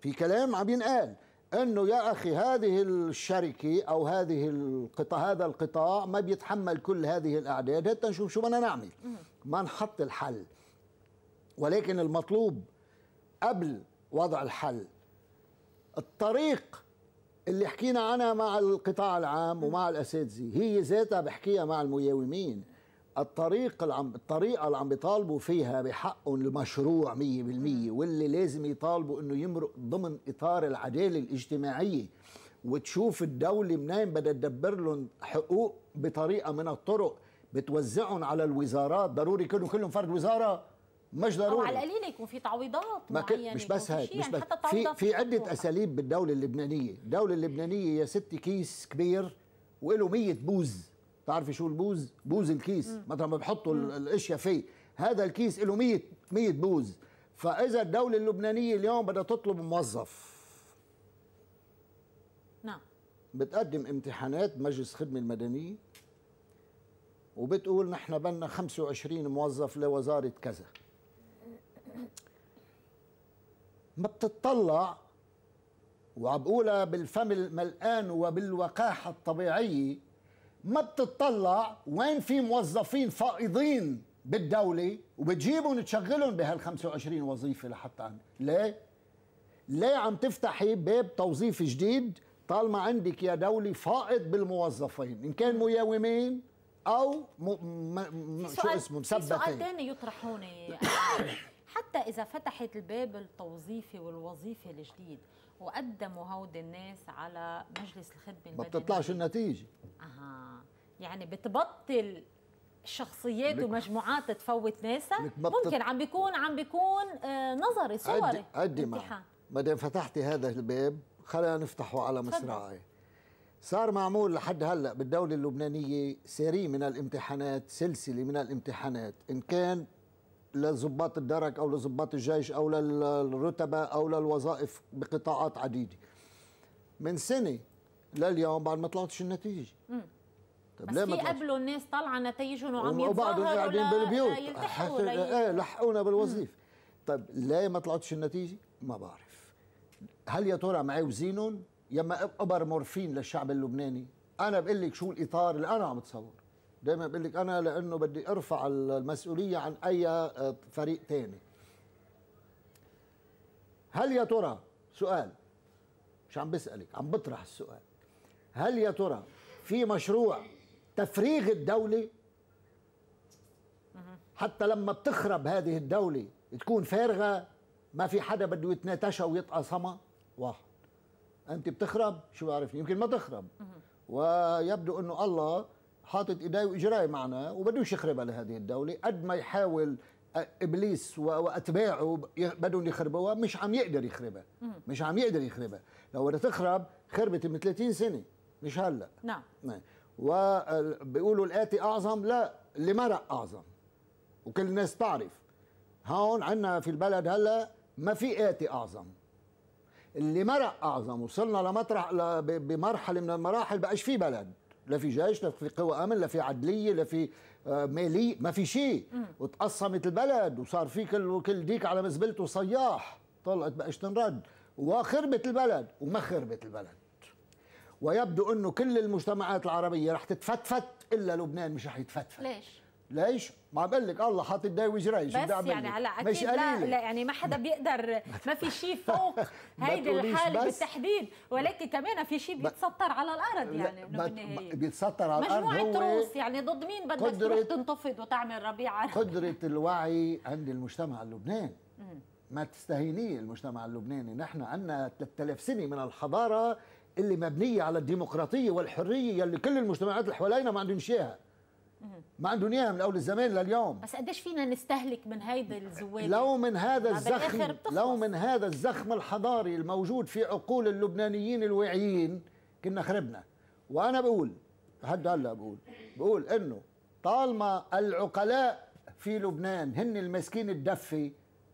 في كلام عم ينقال انه يا اخي هذه الشركه او هذه القطاع هذا القطاع ما بيتحمل كل هذه الاعداد حتى نشوف شو بدنا نعمل ما نحط الحل ولكن المطلوب قبل وضع الحل الطريق اللي حكينا عنها مع القطاع العام ومع الاساتذه هي ذاتها بحكيها مع المياومين الطريق اللي عم الطريقه اللي عم بيطالبوا فيها بحقهم المشروع 100% واللي لازم يطالبوا انه يمرق ضمن اطار العداله الاجتماعيه وتشوف الدوله منين بدها تدبر لهم حقوق بطريقه من الطرق بتوزعهم على الوزارات ضروري يكونوا كلهم فرد وزاره مش ضروري على القليل يكون في تعويضات ما معينه مش بس هيك مش بس في يعني في عده اساليب بالدوله اللبنانيه الدوله اللبنانيه يا ستي كيس كبير وله 100 بوز تعرفي شو البوز بوز الكيس مثلا ما بحطوا الاشياء فيه هذا الكيس له 100 100 بوز فاذا الدوله اللبنانيه اليوم بدها تطلب موظف نعم بتقدم امتحانات مجلس خدمه المدنيه وبتقول نحن بدنا 25 موظف لوزاره كذا ما بتطلع وعم بقولها بالفم الملقان وبالوقاحه الطبيعيه ما بتطلع وين في موظفين فائضين بالدولة وبتجيبهم تشغلهم بهال 25 وظيفة لحتى عندك، ليه؟ ليه عم تفتحي باب توظيف جديد طالما عندك يا دولة فائض بالموظفين إن كان مياومين أو م... م... م... شو اسمه مسبتين سؤال ثاني يطرح (coughs) حتى إذا فتحت الباب التوظيفي والوظيفي الجديد وقدموا هود الناس على مجلس الخدمه المدنيه ما بتطلعش النتيجه اها يعني بتبطل شخصيات ومجموعات تفوت ناسها ممكن عم بيكون عم بيكون آه، نظري صوري عدي معي ما دام فتحتي هذا الباب خلينا نفتحه على مصراعي صار معمول لحد هلا بالدوله اللبنانيه سيري من الامتحانات سلسله من الامتحانات ان كان لضباط الدرك او لضباط الجيش او للرتبه او للوظائف بقطاعات عديده من سنه لليوم بعد ما طلعتش النتيجه مم. طب بس في قبله الناس طالعه نتائجهم وعم يتظاهروا قاعدين بالبيوت ايه لحقونا بالوظيفه طيب ليه ما طلعتش النتيجه؟ ما بعرف هل يا ترى معي يا يما ابر مورفين للشعب اللبناني؟ انا بقول لك شو الاطار اللي انا عم تصور دائما بقول لك انا لانه بدي ارفع المسؤوليه عن اي آه، فريق ثاني هل يا ترى سؤال مش عم بسالك عم بطرح السؤال هل يا ترى في مشروع تفريغ الدوله حتى لما بتخرب هذه الدوله تكون فارغه ما في حدا بده يتناتشها ويتقاسمها واحد انت بتخرب شو بعرفني يمكن ما تخرب ويبدو انه الله حاطط ايديه واجراي معنا وبدوش يخربها لهذه الدوله قد ما يحاول آه، ابليس واتباعه بدهم يخربوها مش عم يقدر يخربها مش عم يقدر يخربها لو بدها تخرب خربت من 30 سنه مش هلا نعم, نعم. وبيقولوا الاتي اعظم لا اللي مرق اعظم وكل الناس تعرف هون عندنا في البلد هلا ما في اتي اعظم اللي مرق اعظم وصلنا لمطرح بمرحله من المراحل بقاش في بلد لا في جيش لا في قوى امن لا في عدليه لا في آه، مالي ما في شيء وتقسمت البلد وصار في كل كل ديك على مزبلته صياح طلعت بقاش تنرد وخربت البلد وما خربت البلد ويبدو انه كل المجتمعات العربيه رح تتفتفت الا لبنان مش رح يتفتفت ليش ليش؟ ما بقول لك الله حاطط ده وزرايش بس يعني هلا اكيد مش لا, لا يعني ما حدا بيقدر (laughs) ما في شيء فوق (laughs) هيدي الحاله بالتحديد ولكن كمان في شيء بيتسطر على الارض يعني بالنهايه بيتسطر على الارض مجموعه تروس يعني ضد مين بدك تروح تنتفض وتعمل ربيعه قدره (laughs) الوعي عند المجتمع اللبناني ما تستهينيه المجتمع اللبناني نحن عندنا 3000 سنه من الحضاره اللي مبنيه على الديمقراطيه والحريه اللي كل المجتمعات اللي حوالينا ما عندهم اياها ما عندهم اياها من اول الزمان لليوم بس قديش فينا نستهلك من هيدا الزوال لو من هذا الزخم لو من هذا الزخم الحضاري الموجود في عقول اللبنانيين الواعيين كنا خربنا وانا بقول لحد هلا بقول بقول انه طالما العقلاء في لبنان هن المسكين الدفي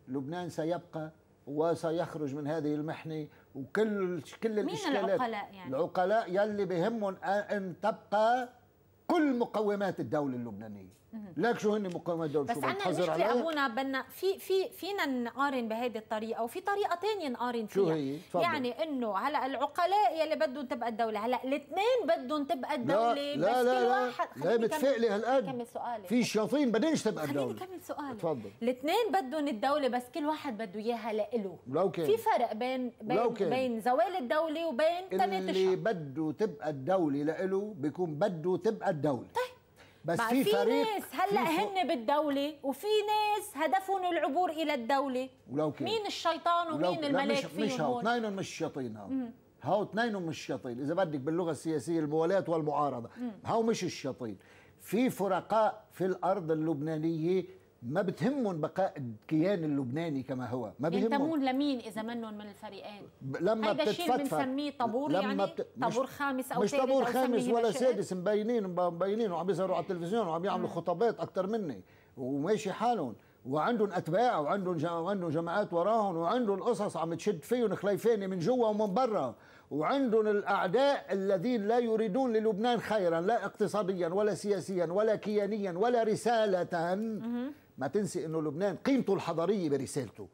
لبنان سيبقى وسيخرج من هذه المحنه وكل كل الاشكالات مين العقلاء يعني؟ العقلاء يلي بهمهم ان تبقى كل مقومات الدولة اللبنانية لك شو هن مقاومات دول بس عندنا مشكله ابونا بدنا في في فينا نقارن بهذه الطريقه وفي طريقه ثانيه نقارن فيها شو هي؟ تفضل. يعني انه هلا العقلاء يلي بدهم تبقى الدوله هلا الاثنين بدهم تبقى الدوله لا لا بس لا كل واحد لا بتفقلي هالقد كمل سؤالي في شياطين بدنش تبقى الدوله خليني كمل سؤالي تفضل الاثنين بدهم الدوله بس كل واحد بده اياها لإله لو كان في فرق بين بين, بين زوال الدوله وبين ثلاث اللي بده تبقى الدوله لإله بيكون بده تبقى الدوله طيب بس في, في فريق ناس هلا هن بالدوله وفي ناس هدفهم العبور الى الدوله ولو كان مين الشيطان ومين الملاك فيهم مش هاو اثنين مش شياطين هاو هاو مش شياطين اذا بدك باللغه السياسيه الموالاه والمعارضه هاو مش الشياطين في فرقاء في الارض اللبنانيه ما بتهمهم بقاء الكيان اللبناني كما هو ما بيهمهم ينتمون لمين اذا منهم من الفريقين لما هيدا الشيء بنسميه طابور يعني بت... طابور خامس او مش طابور خامس ولا سادس مبينين مبينين وعم يظهروا على التلفزيون وعم يعملوا خطابات اكثر مني وماشي حالهم وعندهم اتباع وعندهم وعندهم جماعات وراهم وعندهم قصص عم تشد فيهم خليفاني من جوا ومن برا وعندهم الاعداء الذين لا يريدون للبنان خيرا لا اقتصاديا ولا سياسيا ولا كيانيا ولا رساله ما تنسي انه لبنان قيمته الحضاريه برسالته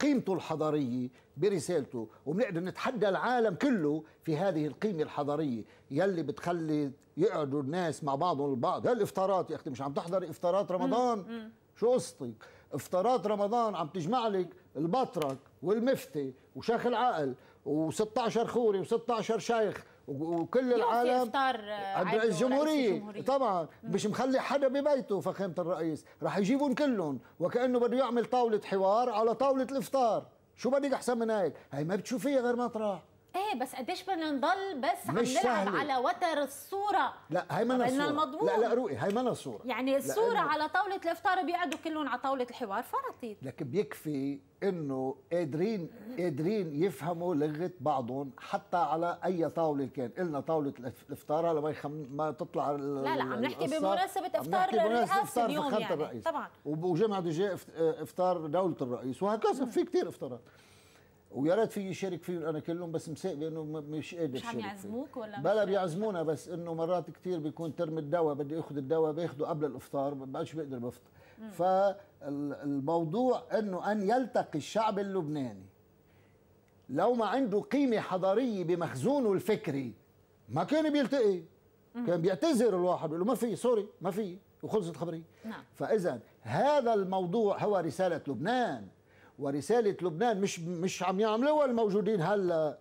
قيمته الحضاريه برسالته وبنقدر نتحدى العالم كله في هذه القيمه الحضاريه يلي بتخلي يقعدوا الناس مع بعضهم البعض هالافطارات يا اختي مش عم تحضر افطارات رمضان شو قصتك افطارات رمضان عم تجمع لك البطرك والمفتي وشيخ العقل و16 خوري و16 شيخ وكل العالم الجمهورية طبعا مش مخلي حدا ببيته فخامة الرئيس رح يجيبون كلهم وكأنه بده يعمل طاولة حوار على طاولة الإفطار شو بدك أحسن من هيك هي ما بتشوفيها غير مطرح ايه بس قديش بدنا نضل بس عم نلعب على وتر الصوره لا هي مانا صوره المضمون لا لا رؤي هي مانا صوره يعني الصوره على طاوله الافطار بيقعدوا كلهم على طاوله الحوار فرطت لكن بيكفي انه قادرين قادرين يفهموا لغه بعضهم حتى على اي طاوله كان قلنا طاوله الافطار على ما يخم... ما تطلع لا لا عم نحكي بمناسبه افطار الرئاسه اليوم يعني الرئيس. طبعا وجمعه دجاج افطار دوله الرئيس وهكذا في كثير افطارات ويا ريت فيي شارك فيهم انا كلهم بس مساء لانه مش قادر مش عم يعزموك ولا بلا بيعزمونا بس انه مرات كثير بيكون ترم الدواء بدي اخذ الدواء باخذه قبل الافطار ما بقدر بفطر فالموضوع انه ان يلتقي الشعب اللبناني لو ما عنده قيمه حضاريه بمخزونه الفكري ما كان بيلتقي كان بيعتذر الواحد بيقول له ما في سوري ما في وخلصت خبري نعم. فاذا هذا الموضوع هو رساله لبنان ورساله لبنان مش مش عم يعملوها الموجودين هلا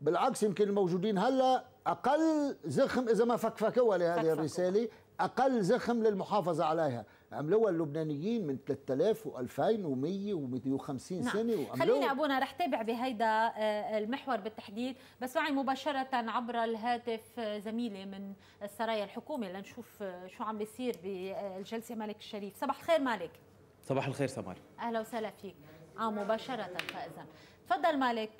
بالعكس يمكن الموجودين هلا اقل زخم اذا ما فكفكوها لهذه الرساله اقل زخم للمحافظه عليها عملوها اللبنانيين من 3000 و2100 و250 نعم. سنه وعملوها خليني ابونا رح تابع بهيدا آه، المحور بالتحديد بس معي مباشره عبر الهاتف آه، زميله من السرايا الحكومي لنشوف آه، شو عم بيصير بالجلسه مالك الشريف صباح الخير مالك صباح الخير سمار اهلا وسهلا فيك آه، مباشرة فإذا تفضل مالك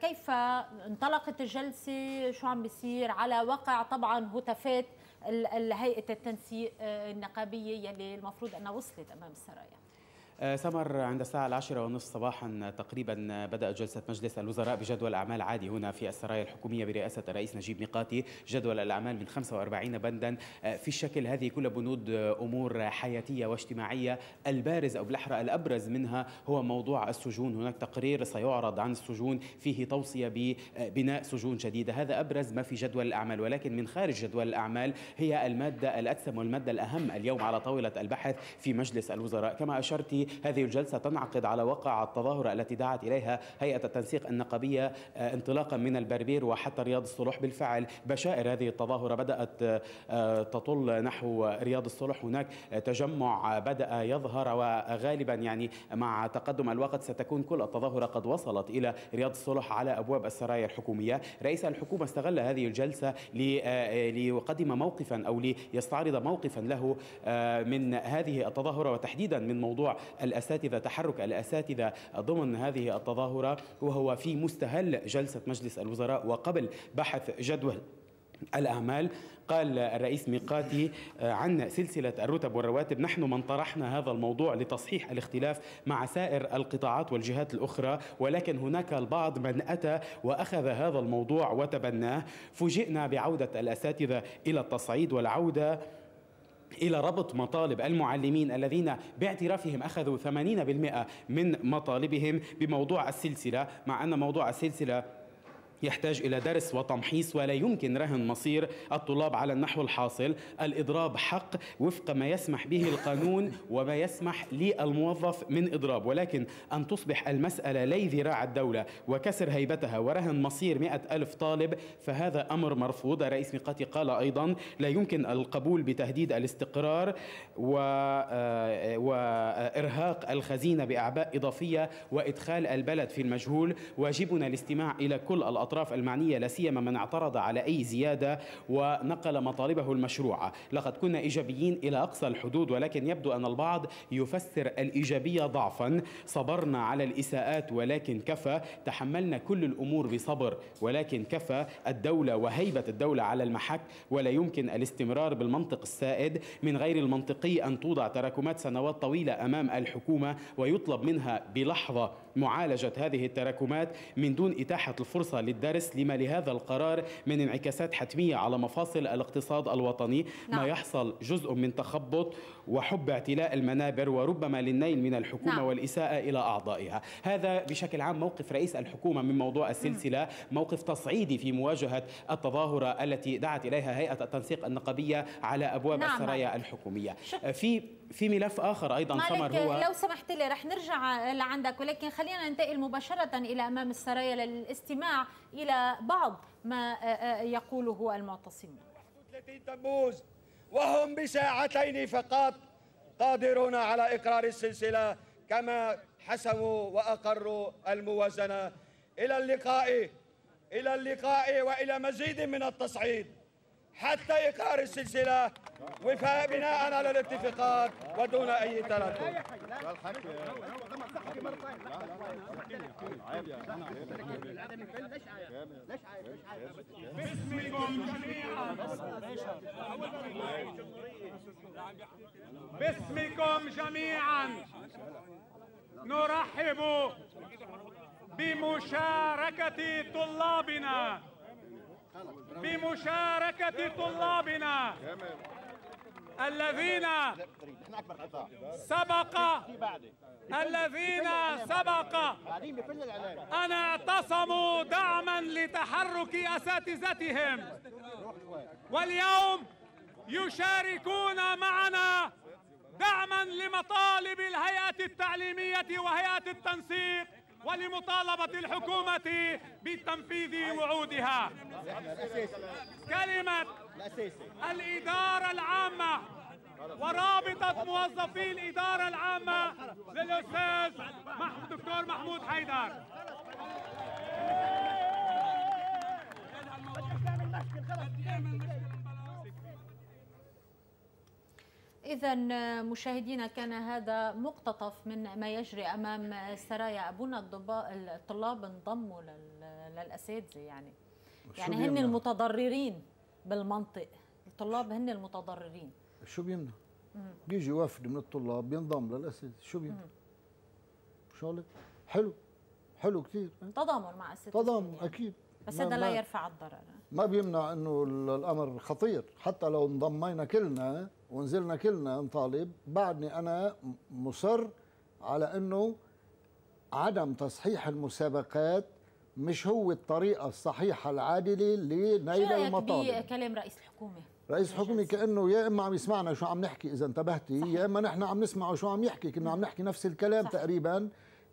كيف انطلقت الجلسة شو عم بيصير على وقع طبعا هتافات هيئة التنسيق النقابية يلي المفروض أنها وصلت أمام السرايا سمر آه، عند الساعة العاشرة ونصف صباحا تقريبا بدأت جلسة مجلس الوزراء بجدول أعمال عادي هنا في السرايا الحكومية برئاسة الرئيس نجيب ميقاتي جدول الأعمال من 45 بندا آه، في الشكل هذه كل بنود آه، أمور حياتية واجتماعية البارز أو بالأحرى الأبرز منها هو موضوع السجون هناك تقرير سيعرض عن السجون فيه توصية ببناء سجون جديدة هذا أبرز ما في جدول الأعمال ولكن من خارج جدول الأعمال هي المادة الأدسم والمادة الأهم اليوم على طاولة البحث في مجلس الوزراء كما أشرت هذه الجلسة تنعقد على وقع التظاهرة التي دعت إليها هيئة التنسيق النقابية آه، انطلاقا من البربير وحتى رياض الصلح بالفعل بشائر هذه التظاهرة بدأت آه، تطل نحو رياض الصلح هناك تجمع بدأ يظهر وغالبا يعني مع تقدم الوقت ستكون كل التظاهرة قد وصلت إلى رياض الصلح على أبواب السرايا الحكومية رئيس الحكومة استغل هذه الجلسة آه، ليقدم موقفا أو ليستعرض موقفا له من هذه التظاهرة وتحديدا من موضوع الأساتذة تحرك الأساتذة ضمن هذه التظاهرة وهو في مستهل جلسة مجلس الوزراء وقبل بحث جدول الأعمال قال الرئيس ميقاتي عن سلسلة الرتب والرواتب نحن من طرحنا هذا الموضوع لتصحيح الاختلاف مع سائر القطاعات والجهات الأخرى ولكن هناك البعض من أتى وأخذ هذا الموضوع وتبناه فوجئنا بعودة الأساتذة إلى التصعيد والعودة إلى ربط مطالب المعلمين الذين باعترافهم أخذوا 80% من مطالبهم بموضوع السلسلة مع أن موضوع السلسلة يحتاج إلى درس وتمحيص ولا يمكن رهن مصير الطلاب على النحو الحاصل الإضراب حق وفق ما يسمح به القانون وما يسمح للموظف من إضراب ولكن أن تصبح المسألة لي ذراع الدولة وكسر هيبتها ورهن مصير مئة ألف طالب فهذا أمر مرفوض رئيس ميقاتي قال أيضا لا يمكن القبول بتهديد الاستقرار و... آه، وإرهاق الخزينة بأعباء إضافية وإدخال البلد في المجهول واجبنا الاستماع إلى كل الأطراف الأطراف المعنية لا سيما من اعترض على أي زيادة ونقل مطالبه المشروعة لقد كنا إيجابيين إلى أقصى الحدود ولكن يبدو أن البعض يفسر الإيجابية ضعفا صبرنا على الإساءات ولكن كفى تحملنا كل الأمور بصبر ولكن كفى الدولة وهيبة الدولة على المحك ولا يمكن الاستمرار بالمنطق السائد من غير المنطقي أن توضع تراكمات سنوات طويلة أمام الحكومة ويطلب منها بلحظة معالجة هذه التراكمات من دون إتاحة الفرصة للدرس لما لهذا القرار من انعكاسات حتمية على مفاصل الاقتصاد الوطني نعم. ما يحصل جزء من تخبط وحب اعتلاء المنابر وربما للنيل من الحكومة نعم. والإساءة إلى أعضائها هذا بشكل عام موقف رئيس الحكومة من موضوع السلسلة موقف تصعيدي في مواجهة التظاهرة التي دعت إليها هيئة التنسيق النقابية على أبواب نعم. السرايا الحكومية في في ملف اخر ايضا سمر هو لو سمحت لي رح نرجع لعندك ولكن خلينا ننتقل مباشره الى امام السرايا للاستماع الى بعض ما آه، آه، يقوله المعتصمون 31 تموز وهم بساعتين فقط قادرون على اقرار السلسله كما حسموا واقروا الموازنه الى اللقاء الى اللقاء والى مزيد من التصعيد حتى إقرار السلسلة وفاء بناء على الاتفاقات ودون أي تردد باسمكم جميعا باسمكم جميعا نرحب بمشاركة طلابنا بمشاركة طلابنا الذين سبق الذين سبق أن اعتصموا دعما لتحرك أساتذتهم واليوم يشاركون معنا دعما لمطالب الهيئة التعليمية وهيئة التنسيق ولمطالبة الحكومة بتنفيذ وعودها كلمة الإدارة العامة ورابطة موظفي الإدارة العامة للأستاذ دكتور محمود حيدر إذا مشاهدينا كان هذا مقتطف من ما يجري أمام سرايا أبونا الطلاب انضموا للأساتذة يعني يعني هن المتضررين بالمنطق الطلاب هن المتضررين شو بيمنع؟ بيجي وفد من الطلاب بينضم للأساتذة شو بيمنع؟ شغلة حلو حلو كثير تضامن مع أساتذة تضامن يعني. اكيد بس هذا لا يرفع الضرر ما بيمنع انه الامر خطير حتى لو انضمينا كلنا ونزلنا كلنا نطالب بعدني انا مصر على انه عدم تصحيح المسابقات مش هو الطريقه الصحيحه العادله لنيل المطالب كلام رئيس الحكومه رئيس الحكومه كانه يا اما عم يسمعنا شو عم نحكي اذا انتبهتي يا اما نحن عم نسمعه شو عم يحكي كنا عم نحكي نفس الكلام صح. تقريبا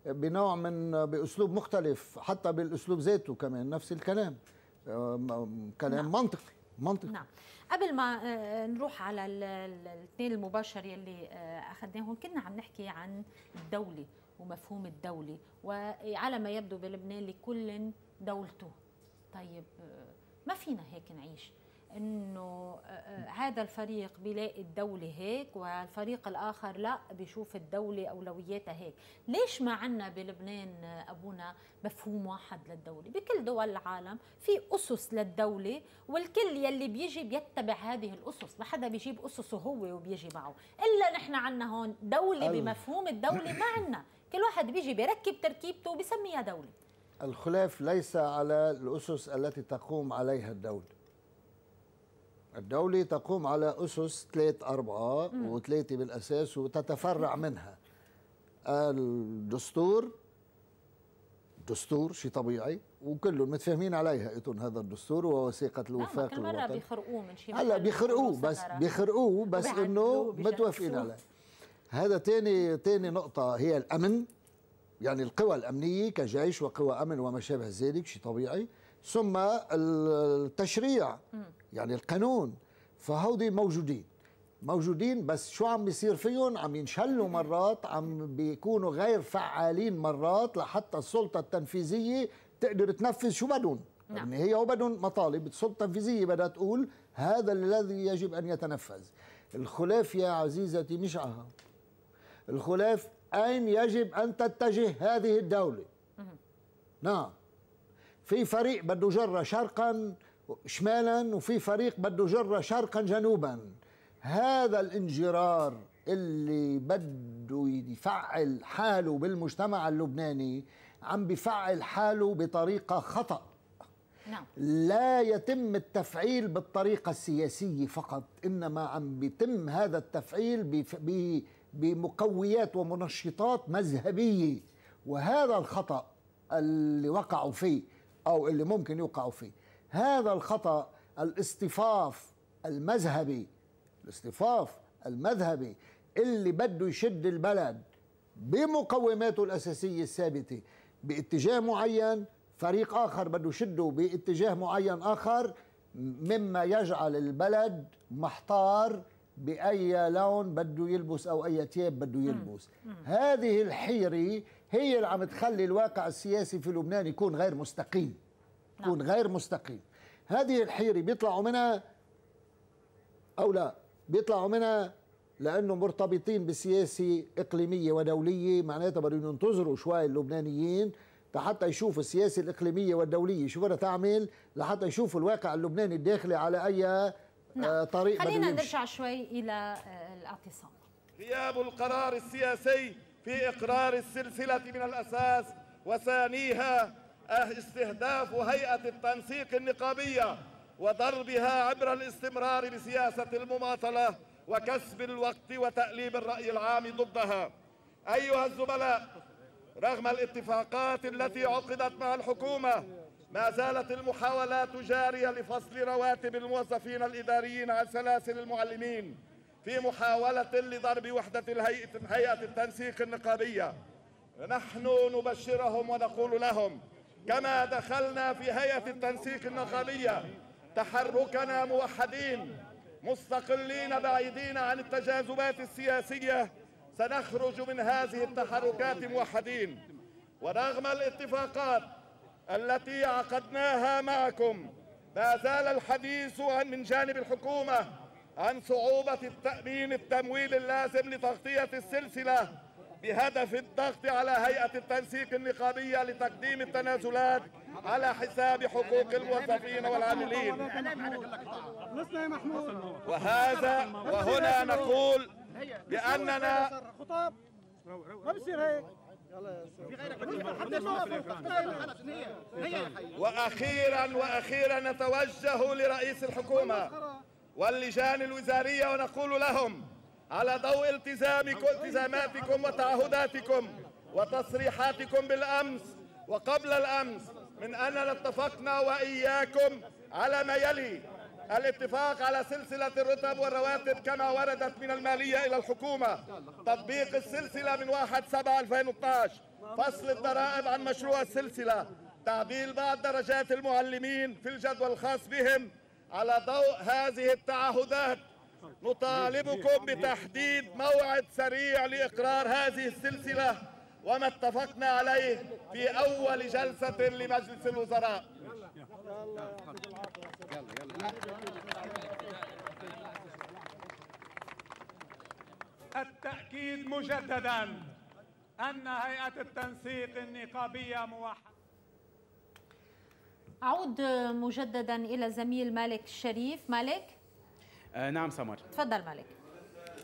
بنوع من باسلوب مختلف حتى بالاسلوب ذاته كمان نفس الكلام آه، كلام نعم. منطقي منطقي نعم قبل ما آه، آه، نروح على الاثنين المباشر يلي آه، اخذناهم كنا عم نحكي عن الدوله ومفهوم الدوله وعلى ما يبدو بلبنان لكل دولته طيب ما فينا هيك نعيش انه آه، آه، هذا الفريق بيلاقي الدولة هيك والفريق الاخر لا بيشوف الدولة اولوياتها هيك ليش ما عنا بلبنان آه، ابونا مفهوم واحد للدولة بكل دول العالم في اسس للدولة والكل يلي بيجي بيتبع هذه الاسس ما حدا بيجيب اسسه هو وبيجي معه الا نحن عنا هون دولة أيوه. بمفهوم الدولة ما عنا كل واحد بيجي بيركب تركيبته وبسميها دولة الخلاف ليس على الاسس التي تقوم عليها الدوله الدولة تقوم على أسس ثلاث أربعة وثلاثة بالأساس وتتفرع منها الدستور دستور شيء طبيعي وكلهم متفاهمين عليها اتون هذا الدستور ووثيقه الوفاق كل مره بيخرقوه من شيء هلا بيخرقوه بس بيخرقوه بس انه متوافقين عليه هذا تاني تاني نقطه هي الامن يعني القوى الامنيه كجيش وقوى امن وما شابه ذلك شيء طبيعي ثم التشريع يعني القانون فهودي موجودين موجودين بس شو عم بيصير فيهم عم ينشلوا مرات عم بيكونوا غير فعالين مرات لحتى السلطة التنفيذية تقدر تنفذ شو بدهم نعم. يعني هي وبدهم مطالب السلطة التنفيذية بدها تقول هذا الذي يجب أن يتنفذ الخلاف يا عزيزتي مش أها الخلاف أين يجب أن تتجه هذه الدولة نعم في فريق بده جرة شرقا شمالا وفي فريق بده جرة شرقا جنوبا هذا الانجرار اللي بده يفعل حاله بالمجتمع اللبناني عم بفعل حاله بطريقة خطأ نعم. لا يتم التفعيل بالطريقة السياسية فقط إنما عم بيتم هذا التفعيل بمقويات ومنشطات مذهبية وهذا الخطأ اللي وقعوا فيه أو اللي ممكن يوقعوا فيه هذا الخطأ الاصطفاف المذهبي الاصطفاف المذهبي اللي بده يشد البلد بمقوماته الأساسية الثابتة باتجاه معين فريق آخر بده يشده باتجاه معين آخر مما يجعل البلد محتار بأي لون بده يلبس أو أي ثياب بده يلبس هذه الحيرة هي اللي عم تخلي الواقع السياسي في لبنان يكون غير مستقيم يكون نعم. غير مستقيم هذه الحيرة بيطلعوا منها أو لا بيطلعوا منها لأنه مرتبطين بسياسة إقليمية ودولية معناتها بدهم ينتظروا شوي اللبنانيين لحتى يشوفوا السياسة الإقليمية والدولية شو بدها تعمل لحتى يشوفوا الواقع اللبناني الداخلي على أي آه، نعم. طريق خلينا نرجع شوي إلى آه، الاعتصام غياب القرار السياسي في إقرار السلسلة من الأساس وثانيها أه استهداف هيئة التنسيق النقابية وضربها عبر الاستمرار بسياسة المماطلة وكسب الوقت وتأليب الرأي العام ضدها أيها الزملاء رغم الاتفاقات التي عقدت مع الحكومة ما زالت المحاولات جارية لفصل رواتب الموظفين الإداريين عن سلاسل المعلمين في محاولة لضرب وحدة الهيئة هيئة التنسيق النقابية نحن نبشرهم ونقول لهم كما دخلنا في هيئة التنسيق النقابية تحركنا موحدين مستقلين بعيدين عن التجاذبات السياسية سنخرج من هذه التحركات موحدين ورغم الاتفاقات التي عقدناها معكم ما زال الحديث عن من جانب الحكومة عن صعوبة التأمين التمويل اللازم لتغطية السلسلة بهدف الضغط على هيئة التنسيق النقابية لتقديم التنازلات على حساب حقوق الموظفين والعاملين وهذا وهنا نقول بأننا ما بصير هيك واخيرا واخيرا نتوجه لرئيس الحكومه واللجان الوزاريه ونقول لهم على ضوء التزامكم التزاماتكم وتعهداتكم وتصريحاتكم بالامس وقبل الامس من اننا اتفقنا واياكم على ما يلي الاتفاق على سلسلة الرتب والرواتب كما وردت من المالية إلى الحكومة تطبيق السلسلة من 1/7/2012 فصل الضرائب عن مشروع السلسلة تعديل بعض درجات المعلمين في الجدول الخاص بهم على ضوء هذه التعهدات نطالبكم بتحديد موعد سريع لإقرار هذه السلسلة وما اتفقنا عليه في أول جلسة لمجلس الوزراء التأكيد مجددا أن هيئة التنسيق النقابية موحدة أعود مجددا إلى زميل مالك الشريف مالك آه، نعم سمر تفضل مالك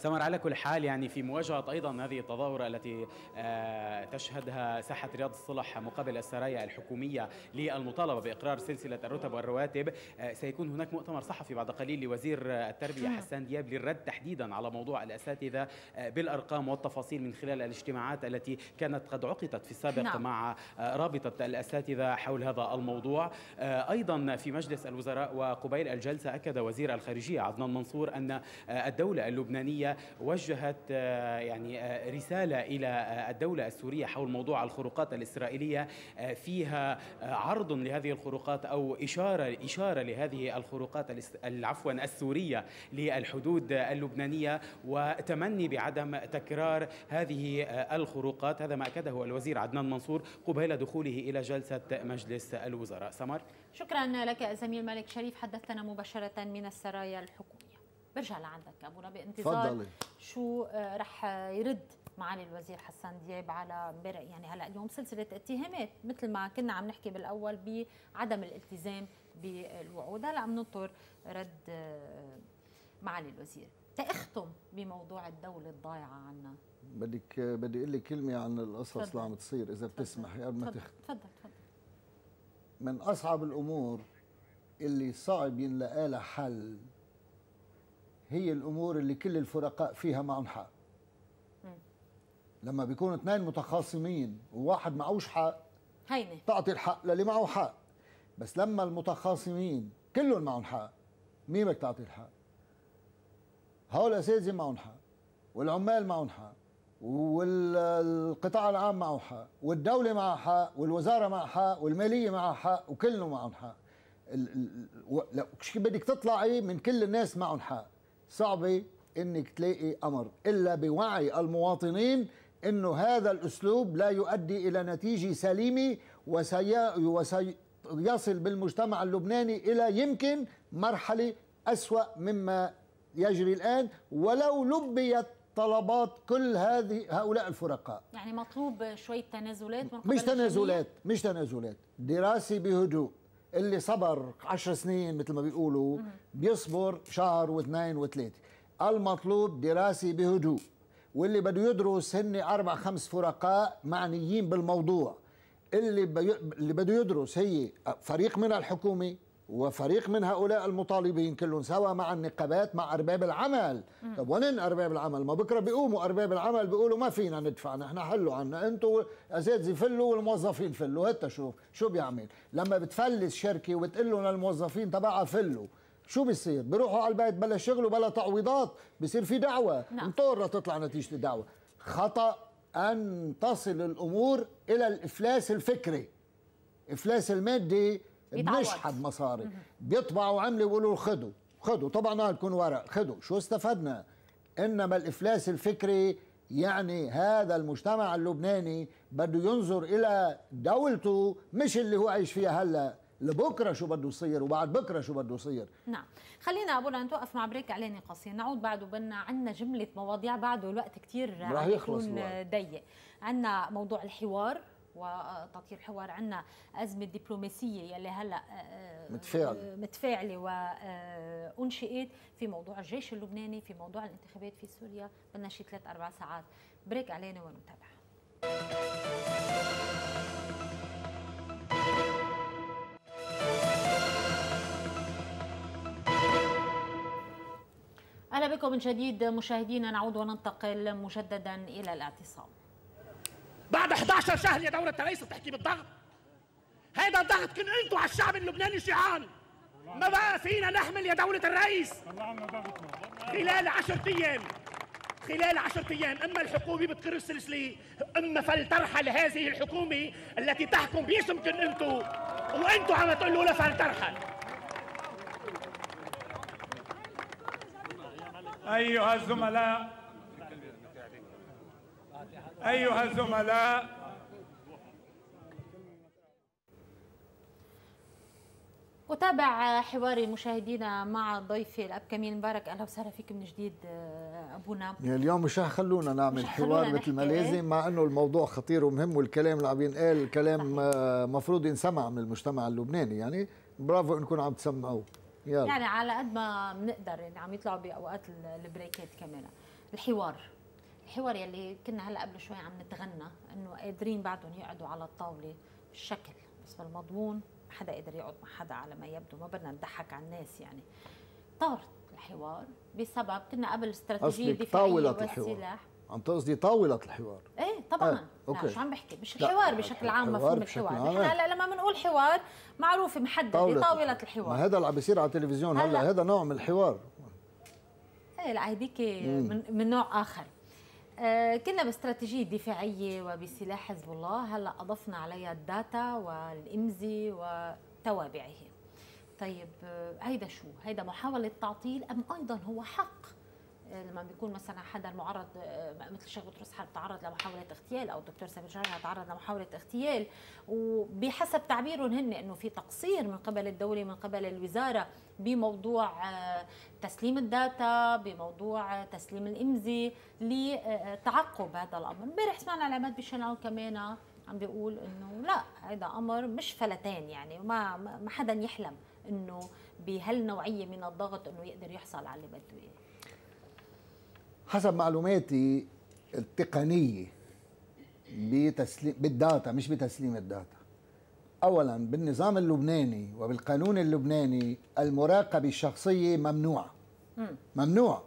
سمر على كل حال يعني في مواجهة أيضا هذه التظاهرة التي آه، تشهدها ساحة رياض الصلح مقابل السرايا الحكومية للمطالبة بإقرار سلسلة الرتب والرواتب آه، سيكون هناك مؤتمر صحفي بعد قليل لوزير آه، التربية نعم. حسان دياب للرد تحديدا على موضوع الأساتذة بالأرقام والتفاصيل من خلال الاجتماعات التي كانت قد عقدت في السابق نعم. مع رابطة الأساتذة حول هذا الموضوع أيضا في مجلس الوزراء وقبيل الجلسة أكد وزير الخارجية عدنان منصور أن الدولة اللبنانية وجهت آه، يعني آه، رسالة إلى آه، الدولة السورية حول موضوع الخروقات الإسرائيلية فيها عرض لهذه الخروقات أو إشارة إشارة لهذه الخروقات عفوا السورية للحدود اللبنانية وتمني بعدم تكرار هذه الخروقات هذا ما أكده الوزير عدنان منصور قبيل دخوله إلى جلسة مجلس الوزراء سمر شكرا لك زميل ملك شريف حدثتنا مباشرة من السرايا الحكومية برجع لعندك ابو بانتظار انتظار فضلي. شو آه، رح يرد معالي الوزير حسان دياب على امبارح يعني هلا اليوم سلسله اتهامات مثل ما كنا عم نحكي بالاول بعدم الالتزام بالوعود هلا عم ننطر رد آه، معالي الوزير تاختم بموضوع الدوله الضايعه عنا بدك بدي اقول لك كلمه عن القصص اللي عم تصير اذا بتسمح قبل ما تختم تفضل تفضل من اصعب الامور اللي صعب ينلقى لها حل هي الامور اللي كل الفرقاء فيها معهم حق لما بيكونوا اثنين متخاصمين وواحد معهوش حق هينه تعطي الحق للي معه حق بس لما المتخاصمين كلهم معهم حق مين بدك تعطي الحق؟ هول الاساتذه معهم حق والعمال معهم حق والقطاع العام معه حق والدولة معها حق والوزارة معها حق والمالية معها حق وكلهم معهم حق ال... ال... بدك تطلعي من كل الناس معهم حق صعبة انك تلاقي امر الا بوعي المواطنين انه هذا الاسلوب لا يؤدي الى نتيجه سليمه وسيصل بالمجتمع اللبناني الى يمكن مرحله اسوا مما يجري الان ولو لبيت طلبات كل هذه هؤلاء الفرقاء يعني مطلوب شويه تنازلات مش تنازلات مش تنازلات دراسه بهدوء اللي صبر عشر سنين مثل ما بيقولوا بيصبر شهر واثنين وثلاثه المطلوب دراسه بهدوء واللي بده يدرس هن اربع خمس فرقاء معنيين بالموضوع اللي اللي بده يدرس هي فريق من الحكومه وفريق من هؤلاء المطالبين كلهم سوا مع النقابات مع ارباب العمل م. طب وين ارباب العمل ما بكره بيقوموا ارباب العمل بيقولوا ما فينا ندفع نحن حلوا عنا انتوا اساتذه فلوا والموظفين فلوا هتا شوف شو بيعمل لما بتفلس شركه وبتقول لهم للموظفين تبعها فلوا شو بيصير بيروحوا على البيت بلا شغل وبلا تعويضات بيصير في دعوه نعم. انطر تطلع نتيجه الدعوه خطا ان تصل الامور الى الافلاس الفكري افلاس المادي بنشحب مصاري بيطبعوا عمله بيقولوا خدوا خدوا طبعا لكم ورق خدوا شو استفدنا انما الافلاس الفكري يعني هذا المجتمع اللبناني بده ينظر الى دولته مش اللي هو عايش فيها هلا لبكره شو بده يصير وبعد بكره شو بده يصير نعم خلينا ابونا نتوقف مع بريك اعلاني قصير نعود بعده بدنا عندنا جمله مواضيع بعده الوقت كثير رح يخلص ضيق عندنا موضوع الحوار وتطير حوار عنا أزمة دبلوماسية يلي هلأ آه، آه، متفاعل. متفاعلة وأنشئت آه، في موضوع الجيش اللبناني في موضوع الانتخابات في سوريا بدنا شي ثلاث أربع ساعات بريك علينا ونتابع اهلا بكم من جديد مشاهدينا نعود وننتقل مجددا الى الاعتصام بعد 11 شهر يا دولة الرئيس بتحكي بالضغط هذا الضغط انتو على الشعب اللبناني شيعان ما بقى فينا نحمل يا دولة الرئيس خلال 10 أيام خلال عشرة أيام إما الحكومة بتقر السلسلة إما فلترحل هذه الحكومة التي تحكم باسمكم انتو وانتو عم تقولوا لا فلترحل أيها الزملاء أيها الزملاء أتابع حواري مشاهدينا مع ضيفي الأب كمين مبارك أهلا وسهلا فيك من جديد أبونا اليوم مش خلونا نعمل حوار مثل ما إيه؟ لازم مع أنه الموضوع خطير ومهم والكلام اللي عم ينقال كلام آه، مفروض ينسمع من المجتمع اللبناني يعني برافو أنكم عم تسمعوه يلا. يعني على قد ما بنقدر يعني عم يطلعوا بأوقات البريكات كمان الحوار الحوار يلي كنا هلا قبل شوي عم نتغنى انه قادرين بعدهم يقعدوا على الطاوله بالشكل بس بالمضمون ما حدا قدر يقعد مع حدا على ما يبدو ما بدنا نضحك على الناس يعني طار الحوار بسبب كنا قبل استراتيجيه طاولة الحوار عم تقصدي طاوله الحوار ايه طبعا آه. اوكي شو عم بحكي مش الحوار بشكل عام مفهوم الحوار نحن هلا لما بنقول حوار معروف محدد إيه، طاولة, طاولة الحوار ما هذا اللي عم بيصير على التلفزيون هلا, هذا نوع من الحوار ايه لا هيديك من, من نوع اخر آه، كنا باستراتيجية دفاعية وبسلاح حزب الله هلا أضفنا عليها الداتا والإمزي وتوابعه طيب آه، هيدا شو؟ هيدا محاولة تعطيل أم أيضا هو حق لما بيكون مثلا حدا معرض آه، مثل شيخ بطرس حرب تعرض لمحاوله اغتيال او الدكتور سامي جرها تعرض لمحاوله اغتيال وبحسب تعبيرهم هن انه في تقصير من قبل الدوله من قبل الوزاره بموضوع آه، تسليم الداتا بموضوع آه، تسليم الإمزي لتعقب هذا الامر امبارح سمعنا العماد بشنال كمان عم بيقول انه لا هذا امر مش فلتان يعني ما ما حدا يحلم انه بهالنوعيه من الضغط انه يقدر يحصل على اللي بده اياه حسب معلوماتي التقنيه بتسليم بالداتا مش بتسليم الداتا اولا بالنظام اللبناني وبالقانون اللبناني المراقبه الشخصيه ممنوعه ممنوع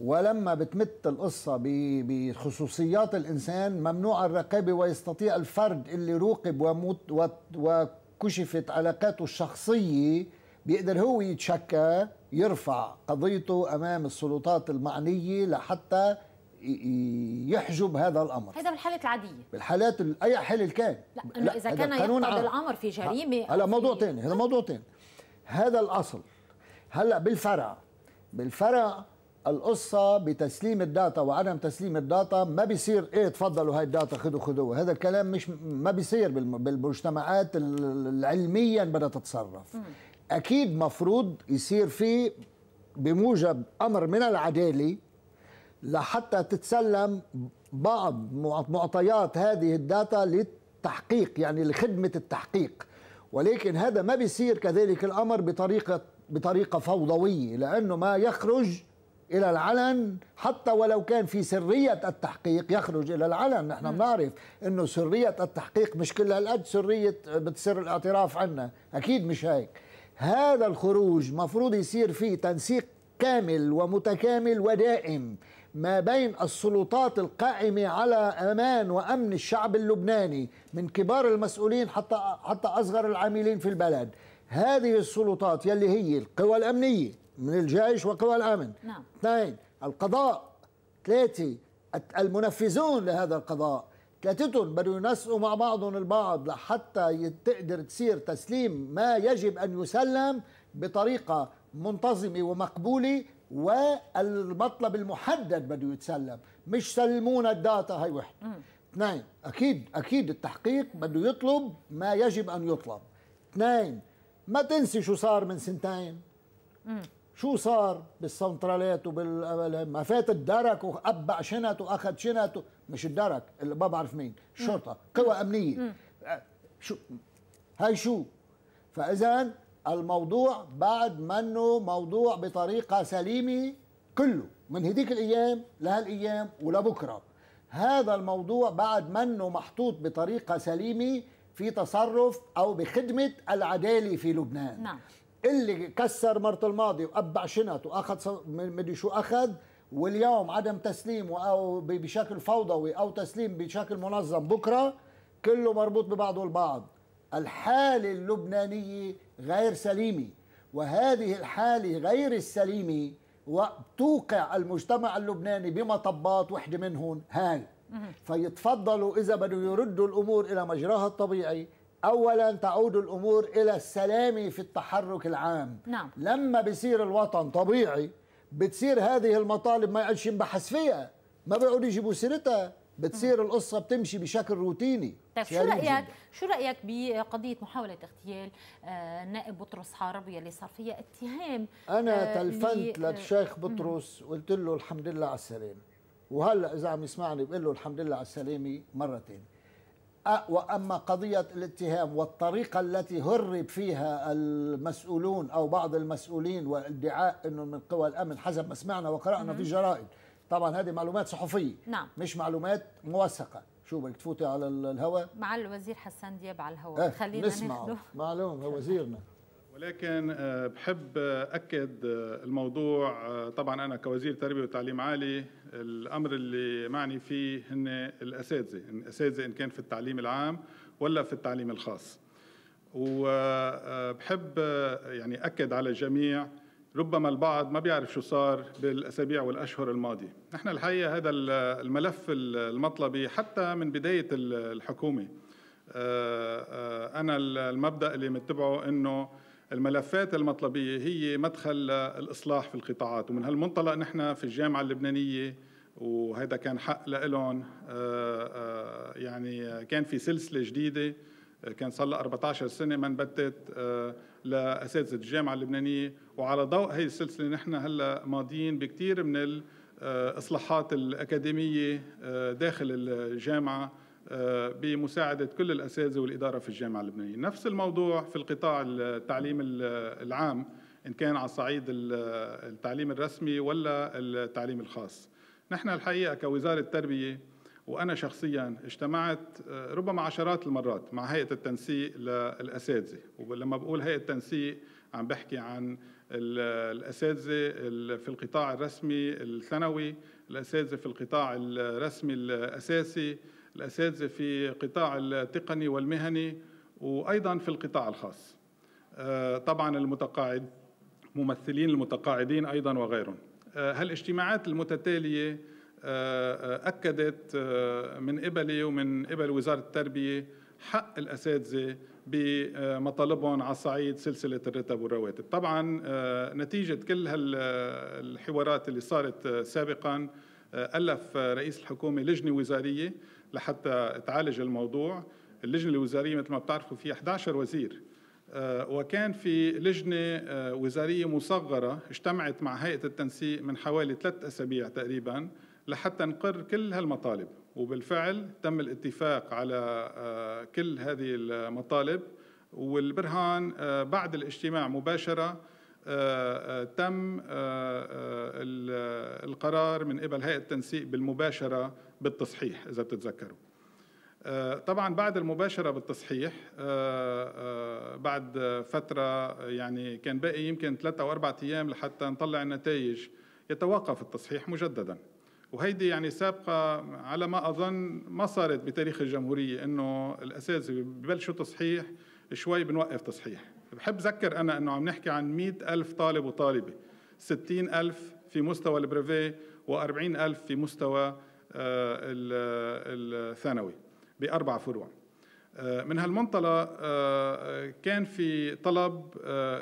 ولما بتمت القصة بخصوصيات الإنسان ممنوع الرقابة ويستطيع الفرد اللي روقب وموت وكشفت علاقاته الشخصية بيقدر هو يتشكى يرفع قضيته امام السلطات المعنيه لحتى يحجب هذا الامر هذا بالحالات العاديه بالحالات اي حاله كان لا, لا اذا كان يقتضي الامر في جريمه هلا موضوع ثاني هذا موضوع ثاني هذا الاصل هلا بالفرع بالفرع القصة بتسليم الداتا وعدم تسليم الداتا ما بيصير ايه تفضلوا هاي الداتا خذوا خذوا هذا الكلام مش ما بيصير بالمجتمعات العلميا بدها تتصرف اكيد مفروض يصير في بموجب امر من العداله لحتى تتسلم بعض معطيات هذه الداتا للتحقيق يعني لخدمه التحقيق ولكن هذا ما بيصير كذلك الامر بطريقه بطريقه فوضويه لانه ما يخرج الى العلن حتى ولو كان في سريه التحقيق يخرج الى العلن نحن نعم. بنعرف انه سريه التحقيق مش كلها الأد سريه بتصير الاعتراف عنا اكيد مش هيك هذا الخروج مفروض يصير فيه تنسيق كامل ومتكامل ودائم ما بين السلطات القائمة على أمان وأمن الشعب اللبناني من كبار المسؤولين حتى حتى أصغر العاملين في البلد هذه السلطات يلي هي القوى الأمنية من الجيش وقوى الأمن نعم اثنين القضاء ثلاثة المنفذون لهذا القضاء ثلاثتهم بدهم ينسقوا مع بعضهم البعض لحتى تقدر تصير تسليم ما يجب ان يسلم بطريقه منتظمه ومقبوله والمطلب المحدد بده يتسلم مش سلمونا الداتا هي وحده اثنين اكيد اكيد التحقيق بده يطلب ما يجب ان يطلب اثنين ما تنسي شو صار من سنتين شو صار بالسنترالات وبال ما فات الدرك وابع شنت واخذ شنت مش الدرك اللي ما بعرف مين شرطه قوى امنيه آه، شو هاي شو فاذا الموضوع بعد منه موضوع بطريقه سليمه كله من هديك الايام لهالايام ولبكره هذا الموضوع بعد منه محطوط بطريقه سليمه في تصرف او بخدمه العداله في لبنان نعم اللي كسر مرت الماضي وقبع شنط واخذ مدري شو اخذ واليوم عدم تسليم او بشكل فوضوي او تسليم بشكل منظم بكره كله مربوط ببعضه البعض الحاله اللبنانيه غير سليمه وهذه الحاله غير السليمه وتوقع المجتمع اللبناني بمطبات وحده منهم هاي فيتفضلوا اذا بدوا يردوا الامور الى مجراها الطبيعي اولا تعود الامور الى السلامه في التحرك العام نعم. لما بصير الوطن طبيعي بتصير هذه المطالب ما يقعدش ينبحث فيها ما بيقعدوا يجيبوا سيرتها بتصير القصه بتمشي بشكل روتيني طيب شو رايك جداً. شو رايك بقضيه محاوله اغتيال آه، نائب بطرس حاربي اللي صار فيها اتهام انا آه، تلفنت للشيخ بطرس وقلت له الحمد لله على السلامه وهلا اذا عم يسمعني بقول له الحمد لله على السلامه مره ثانيه واما قضيه الاتهام والطريقه التي هرب فيها المسؤولون او بعض المسؤولين والادعاء انه من قوى الامن حسب ما سمعنا وقرانا في الجرائد طبعا هذه معلومات صحفيه نعم. مش معلومات موثقه شو بدك تفوتي على الهواء مع الوزير حسان دياب على الهواء آه خلينا نسمع معلومه وزيرنا ولكن آه، بحب آه، اكد آه، الموضوع طبعا انا كوزير تربيه وتعليم عالي الامر اللي معني فيه هن الاساتذه الاساتذه ان كان في التعليم العام ولا في التعليم الخاص وبحب يعني اكد على الجميع ربما البعض ما بيعرف شو صار بالاسابيع والاشهر الماضيه نحن الحقيقه هذا الملف المطلبي حتى من بدايه الحكومه انا المبدا اللي متبعه انه الملفات المطلبية هي مدخل الإصلاح في القطاعات ومن هالمنطلق نحن في الجامعة اللبنانية وهذا كان حق لهم آه، آه، يعني كان في سلسلة جديدة كان صار لها 14 سنة ما انبتت آه، لأساتذة الجامعة اللبنانية وعلى ضوء هي السلسلة نحن هلا ماضيين بكثير من الإصلاحات الأكاديمية داخل الجامعة آه، بمساعدة كل الأساتذة والإدارة في الجامعة اللبنانية نفس الموضوع في القطاع التعليم العام إن كان على صعيد التعليم الرسمي ولا التعليم الخاص نحن الحقيقة كوزارة التربية وأنا شخصيا اجتمعت آه، ربما عشرات المرات مع هيئة التنسيق للأساتذة ولما بقول هيئة التنسيق عم بحكي عن الأساتذة في القطاع الرسمي الثانوي الأساتذة في القطاع الرسمي الأساسي الأساتذة في قطاع التقني والمهني وأيضا في القطاع الخاص آه، طبعا المتقاعد ممثلين المتقاعدين أيضا وغيرهم آه، هالاجتماعات المتتالية آه، أكدت من قبلي ومن قبل وزارة التربية حق الأساتذة بمطالبهم على صعيد سلسلة الرتب والرواتب طبعا نتيجة كل هالحوارات اللي صارت سابقا ألف رئيس الحكومة لجنة وزارية لحتى تعالج الموضوع اللجنة الوزارية مثل ما بتعرفوا في 11 وزير آه، وكان في لجنة آه، وزارية مصغرة اجتمعت مع هيئة التنسيق من حوالي ثلاث أسابيع تقريبا لحتى نقر كل هالمطالب وبالفعل تم الاتفاق على آه، كل هذه المطالب والبرهان بعد الاجتماع مباشرة تم القرار من قبل هيئة التنسيق بالمباشرة بالتصحيح إذا بتتذكروا آه، طبعا بعد المباشرة بالتصحيح آه، آه، بعد فترة يعني كان باقي يمكن ثلاثة أو أربعة أيام لحتى نطلع النتائج يتوقف التصحيح مجددا وهيدي يعني سابقة على ما أظن ما صارت بتاريخ الجمهورية إنه الأساتذة ببلشوا تصحيح شوي بنوقف تصحيح بحب ذكر أنا إنه عم نحكي عن مئة ألف طالب وطالبة ستين ألف في مستوى البريفي وأربعين ألف في مستوى آه، الثانوي بأربع فروع آه، من هالمنطلق آه، كان في طلب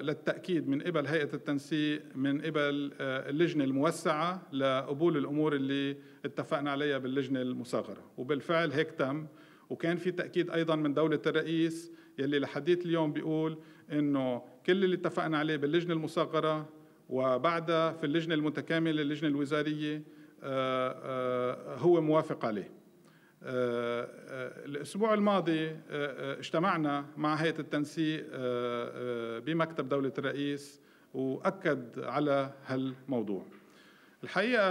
للتأكيد من قبل هيئة التنسيق من قبل اللجنة الموسعة لقبول الأمور اللي اتفقنا عليها باللجنة المصغرة وبالفعل هيك تم وكان في تأكيد أيضا من دولة الرئيس يلي لحديت اليوم بيقول إنه كل اللي اتفقنا عليه باللجنة المصغرة وبعدها في اللجنة المتكاملة اللجنة الوزارية آه، آه، هو موافق عليه آه، الأسبوع الماضي اجتمعنا مع هيئة التنسيق بمكتب دولة الرئيس وأكد على هالموضوع الحقيقة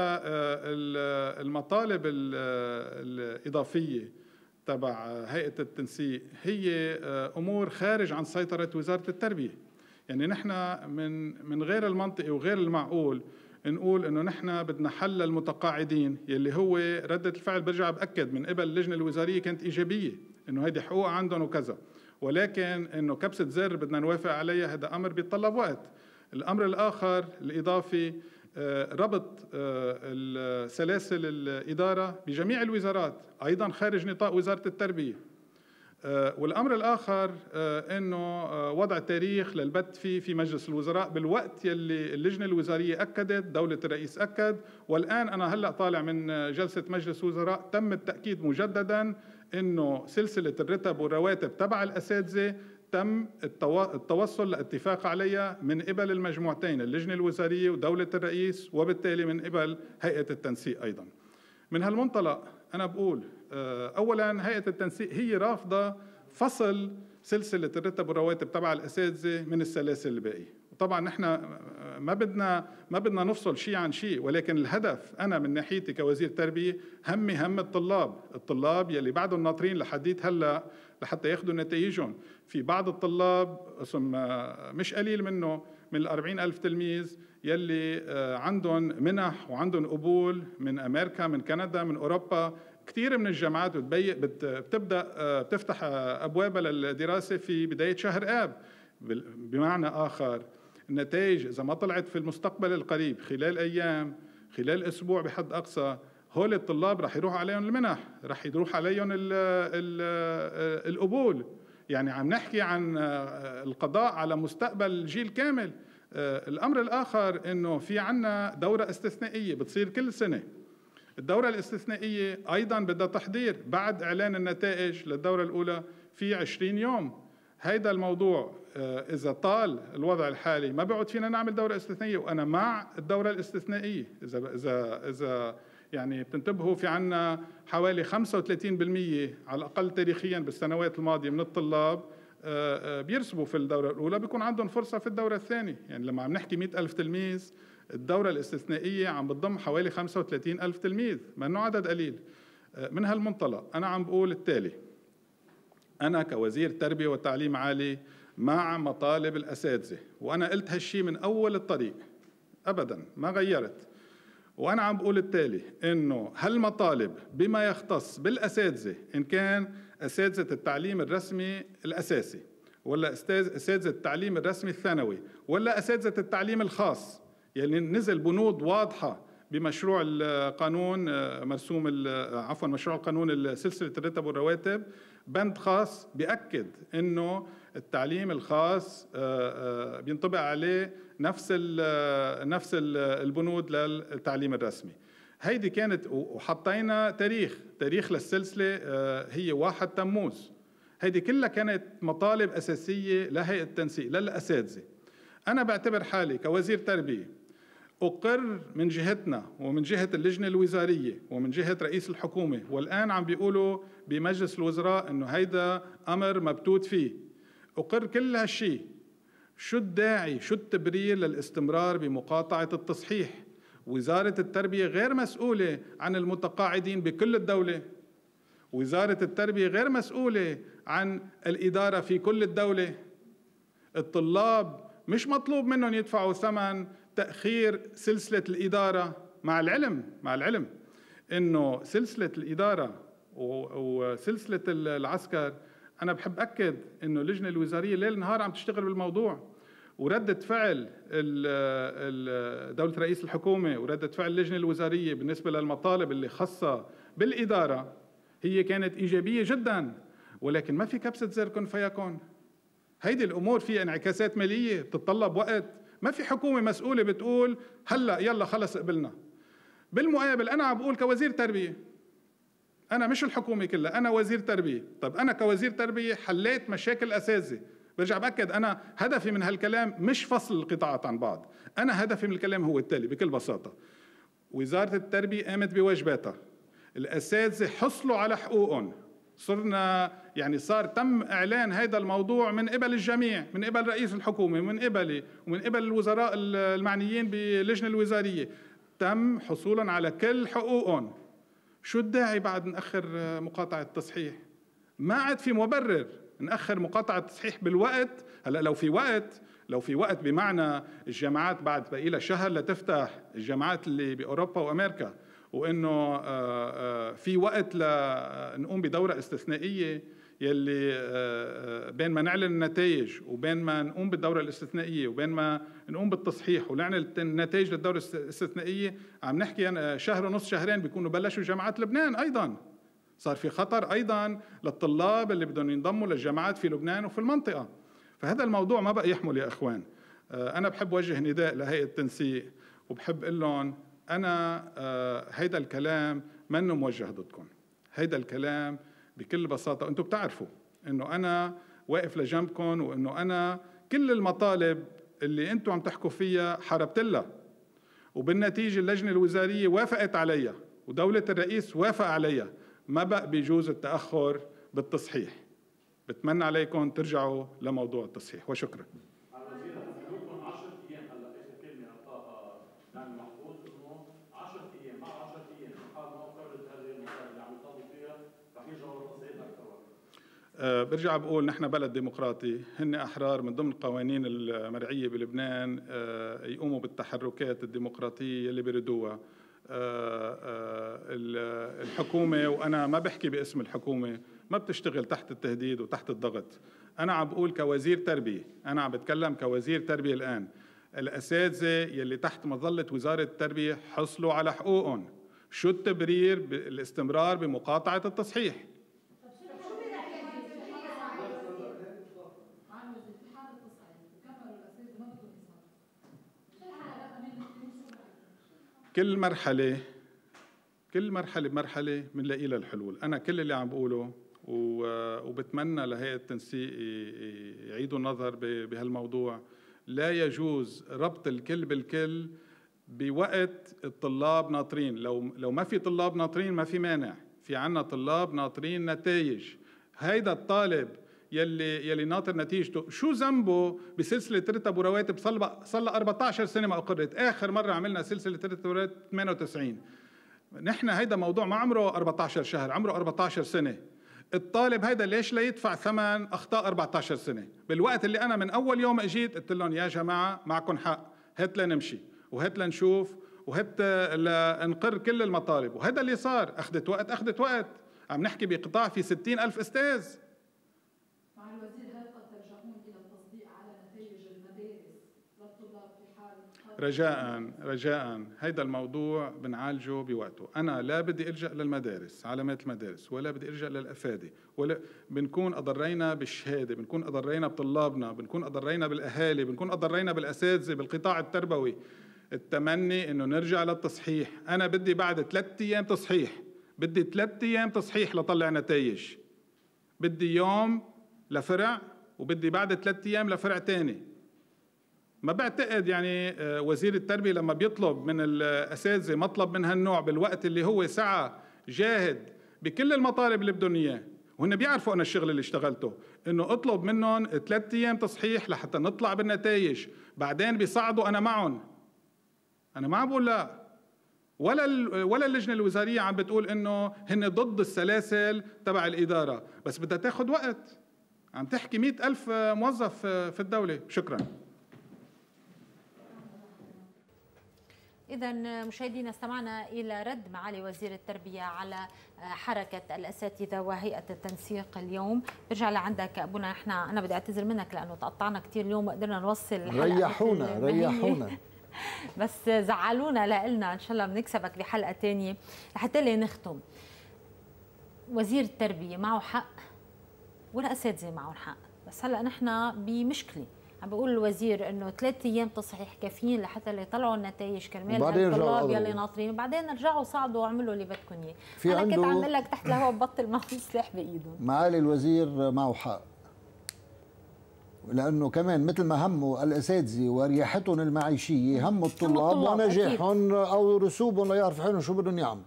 المطالب الإضافية تبع هيئة التنسيق هي أمور خارج عن سيطرة وزارة التربية يعني نحن من من غير المنطقي وغير المعقول نقول انه نحن بدنا حل للمتقاعدين يلي هو رده الفعل برجع باكد من قبل اللجنه الوزاريه كانت ايجابيه انه هيدي حقوق عندهم وكذا ولكن انه كبسه زر بدنا نوافق عليها هذا امر بيتطلب وقت الامر الاخر الاضافي آه، ربط آه، سلاسل الاداره بجميع الوزارات ايضا خارج نطاق وزاره التربيه آه، والامر الاخر آه، انه آه، وضع تاريخ للبت فيه في مجلس الوزراء بالوقت يلي اللجنه الوزاريه اكدت دوله الرئيس اكد والان انا هلا طالع من جلسه مجلس وزراء تم التاكيد مجددا انه سلسله الرتب والرواتب تبع الاساتذه تم التوصل لاتفاق عليها من قبل المجموعتين اللجنه الوزاريه ودوله الرئيس وبالتالي من قبل هيئه التنسيق ايضا من هالمنطلق انا بقول آه، اولا هيئه التنسيق هي رافضه فصل سلسله الرتب والرواتب تبع الاساتذه من السلاسل الباقيه طبعا نحن آه، ما بدنا ما بدنا نفصل شيء عن شيء ولكن الهدف انا من ناحيتي كوزير تربيه همي هم الطلاب الطلاب يلي بعدهم ناطرين لحديت هلا لحتى ياخذوا نتائجهم في بعض الطلاب اسم آه، مش قليل منه من ال ألف تلميذ يلي عندهم منح وعندهم قبول من أمريكا من كندا من أوروبا كثير من الجامعات بتبدا آه، بتفتح آه، ابوابها للدراسه في بدايه شهر اب بمعنى اخر النتائج اذا ما طلعت في المستقبل القريب خلال ايام خلال اسبوع بحد اقصى هول الطلاب رح يروح عليهم المنح رح يروح عليهم الـ الـ آه، القبول يعني عم نحكي عن القضاء على مستقبل جيل كامل الامر الاخر انه في عنا دوره استثنائيه بتصير كل سنه الدورة الاستثنائية أيضا بدها تحضير بعد إعلان النتائج للدورة الأولى في 20 يوم هيدا الموضوع آه، إذا طال الوضع الحالي ما بيعود فينا نعمل دورة استثنائية وأنا مع الدورة الاستثنائية إذا إذا إذا يعني بتنتبهوا في عنا حوالي 35% على الأقل تاريخيا بالسنوات الماضية من الطلاب آه، آه، بيرسبوا في الدورة الأولى بيكون عندهم فرصة في الدورة الثانية يعني لما عم نحكي 100 ألف تلميذ الدورة الاستثنائية عم بتضم حوالي 35 ألف تلميذ ما أنه عدد قليل آه، من هالمنطلق أنا عم بقول التالي أنا كوزير تربية وتعليم عالي مع مطالب الأساتذة وأنا قلت هالشي من أول الطريق أبدا ما غيرت وأنا عم بقول التالي إنه هالمطالب بما يختص بالأساتذة إن كان أساتذة التعليم الرسمي الأساسي ولا أساتذة التعليم الرسمي الثانوي ولا أساتذة التعليم الخاص يعني نزل بنود واضحه بمشروع القانون آه، مرسوم آه، عفوا مشروع القانون سلسله الرتب والرواتب بند خاص بأكد انه التعليم الخاص آه، بينطبق عليه نفس ال نفس البنود للتعليم الرسمي هيدي كانت وحطينا تاريخ تاريخ للسلسله هي 1 تموز هيدي كلها كانت مطالب اساسيه لهيئه التنسيق للاساتذه انا بعتبر حالي كوزير تربيه أقر من جهتنا ومن جهة اللجنة الوزارية ومن جهة رئيس الحكومة والآن عم بيقولوا بمجلس الوزراء أنه هيدا أمر مبتوت فيه أقر كل هالشيء شو الداعي شو التبرير للاستمرار بمقاطعة التصحيح وزارة التربية غير مسؤولة عن المتقاعدين بكل الدولة وزارة التربية غير مسؤولة عن الإدارة في كل الدولة الطلاب مش مطلوب منهم يدفعوا ثمن تأخير سلسلة الإدارة مع العلم مع العلم انه سلسله الاداره وسلسله العسكر انا بحب اكد انه اللجنه الوزاريه ليل نهار عم تشتغل بالموضوع وردة فعل دولة رئيس الحكومة وردة فعل اللجنة الوزارية بالنسبة للمطالب اللي خاصة بالإدارة هي كانت إيجابية جدا ولكن ما في كبسة زركن فيكن هيدي الأمور فيها انعكاسات مالية بتتطلب وقت ما في حكومه مسؤوله بتقول هلا يلا خلص قبلنا بالمقابل انا عم بقول كوزير تربيه انا مش الحكومه كلها انا وزير تربيه طب انا كوزير تربيه حليت مشاكل اساسيه برجع باكد انا هدفي من هالكلام مش فصل القطاعات عن بعض انا هدفي من الكلام هو التالي بكل بساطه وزاره التربيه قامت بواجباتها الاساتذه حصلوا على حقوقهم صرنا يعني صار تم اعلان هذا الموضوع من قبل الجميع من قبل رئيس الحكومه من قبلي ومن قبل الوزراء المعنيين باللجنه الوزاريه تم حصولا على كل حقوقهم شو الداعي بعد نأخر مقاطعة التصحيح ما عاد في مبرر نأخر مقاطعة التصحيح بالوقت هلا لو في وقت لو في وقت بمعنى الجامعات بعد بقي لها شهر لتفتح الجامعات اللي بأوروبا وأمريكا وانه آه، آه، في وقت لنقوم آه، بدوره استثنائيه يلي بين ما نعلن النتائج وبين ما نقوم بالدوره الاستثنائيه وبين ما نقوم بالتصحيح ونعلن النتائج للدوره الاستثنائيه عم نحكي شهر ونص شهرين بيكونوا بلشوا جامعات لبنان ايضا صار في خطر ايضا للطلاب اللي بدهم ينضموا للجامعات في لبنان وفي المنطقه فهذا الموضوع ما بقى يحمل يا اخوان انا بحب وجه نداء لهيئه التنسيق وبحب اقول لهم أنا آه، هيدا الكلام منه موجه ضدكم هيدا الكلام بكل بساطة أنتم بتعرفوا أنه أنا واقف لجنبكم وأنه أنا كل المطالب اللي أنتم عم تحكوا فيها حاربت لها وبالنتيجة اللجنة الوزارية وافقت عليها ودولة الرئيس وافق عليها ما بقى بيجوز التأخر بالتصحيح بتمنى عليكم ترجعوا لموضوع التصحيح وشكرا آه، برجع بقول نحن بلد ديمقراطي هن احرار من ضمن القوانين المرعيه بلبنان آه، يقوموا بالتحركات الديمقراطيه اللي بيردوها آه، الحكومه وانا ما بحكي باسم الحكومه ما بتشتغل تحت التهديد وتحت الضغط انا عم بقول كوزير تربيه انا عم بتكلم كوزير تربيه الان الاساتذه يلي تحت مظله وزاره التربيه حصلوا على حقوقهم شو التبرير بالاستمرار بمقاطعه التصحيح كل مرحلة كل مرحلة بمرحلة بنلاقي لها الحلول، أنا كل اللي عم بقوله وبتمنى لهيئة التنسيق يعيدوا النظر بهالموضوع لا يجوز ربط الكل بالكل بوقت الطلاب ناطرين لو لو ما في طلاب ناطرين ما في مانع في عنا طلاب ناطرين نتائج هيدا الطالب يلي يلي ناطر نتيجته شو ذنبه بسلسله رتب ورواتب صار صار 14 سنه ما اقرت اخر مره عملنا سلسله رتب ورواتب 98 نحن هيدا موضوع ما عمره 14 شهر عمره 14 سنه الطالب هيدا ليش لا يدفع ثمن اخطاء 14 سنه بالوقت اللي انا من اول يوم اجيت قلت لهم يا جماعه معكم حق هات لنمشي وهات لنشوف وهات لنقر كل المطالب وهذا اللي صار اخذت وقت اخذت وقت عم نحكي بقطاع في 60 ألف استاذ رجاء رجاء هيدا الموضوع بنعالجه بوقته انا لا بدي الجا للمدارس علامات المدارس ولا بدي الجا للافادي ولا بنكون اضرينا بالشهاده بنكون اضرينا بطلابنا بنكون اضرينا بالاهالي بنكون اضرينا بالاساتذه بالقطاع التربوي التمني انه نرجع للتصحيح انا بدي بعد ثلاثة ايام تصحيح بدي ثلاثة ايام تصحيح لطلع نتائج بدي يوم لفرع وبدي بعد ثلاثة ايام لفرع ثاني ما بعتقد يعني آه، وزير التربية لما بيطلب من الأساتذة مطلب من هالنوع بالوقت اللي هو سعى جاهد بكل المطالب اللي بدهم إياه وهن بيعرفوا أنا الشغل اللي اشتغلته إنه أطلب منهم ثلاث أيام تصحيح لحتى نطلع بالنتائج بعدين بيصعدوا أنا معهم أنا ما عم بقول لا ولا ولا اللجنه الوزاريه عم بتقول انه هن ضد السلاسل تبع الاداره بس بدها تاخذ وقت عم تحكي مئة ألف موظف آه، في الدوله شكرا إذا مشاهدينا استمعنا إلى رد معالي وزير التربية على حركة الأساتذة وهيئة التنسيق اليوم برجع لعندك أبونا إحنا أنا بدي أعتذر منك لأنه تقطعنا كثير اليوم ما قدرنا نوصل الحلقة ريحونا (laughs) ريحونا بس زعلونا لإلنا إن شاء الله بنكسبك بحلقة ثانية لحتى لي نختم وزير التربية معه حق والأساتذة معهم حق بس هلا نحن بمشكله عم بقول الوزير انه ثلاث ايام تصحيح كافيين لحتى اللي يطلعوا النتائج كرمال الطلاب يلي ناطرين وبعدين رجعوا صعدوا وعملوا اللي بدكم اياه انا كنت عم لك تحت لهو بطل معه سلاح بايدهم معالي الوزير معه حق لانه كمان مثل ما همه الاساتذه ورياحتهم المعيشيه هم الطلاب, ونجاحهم او رسوبهم ليعرفوا حالهم شو بدهم يعملوا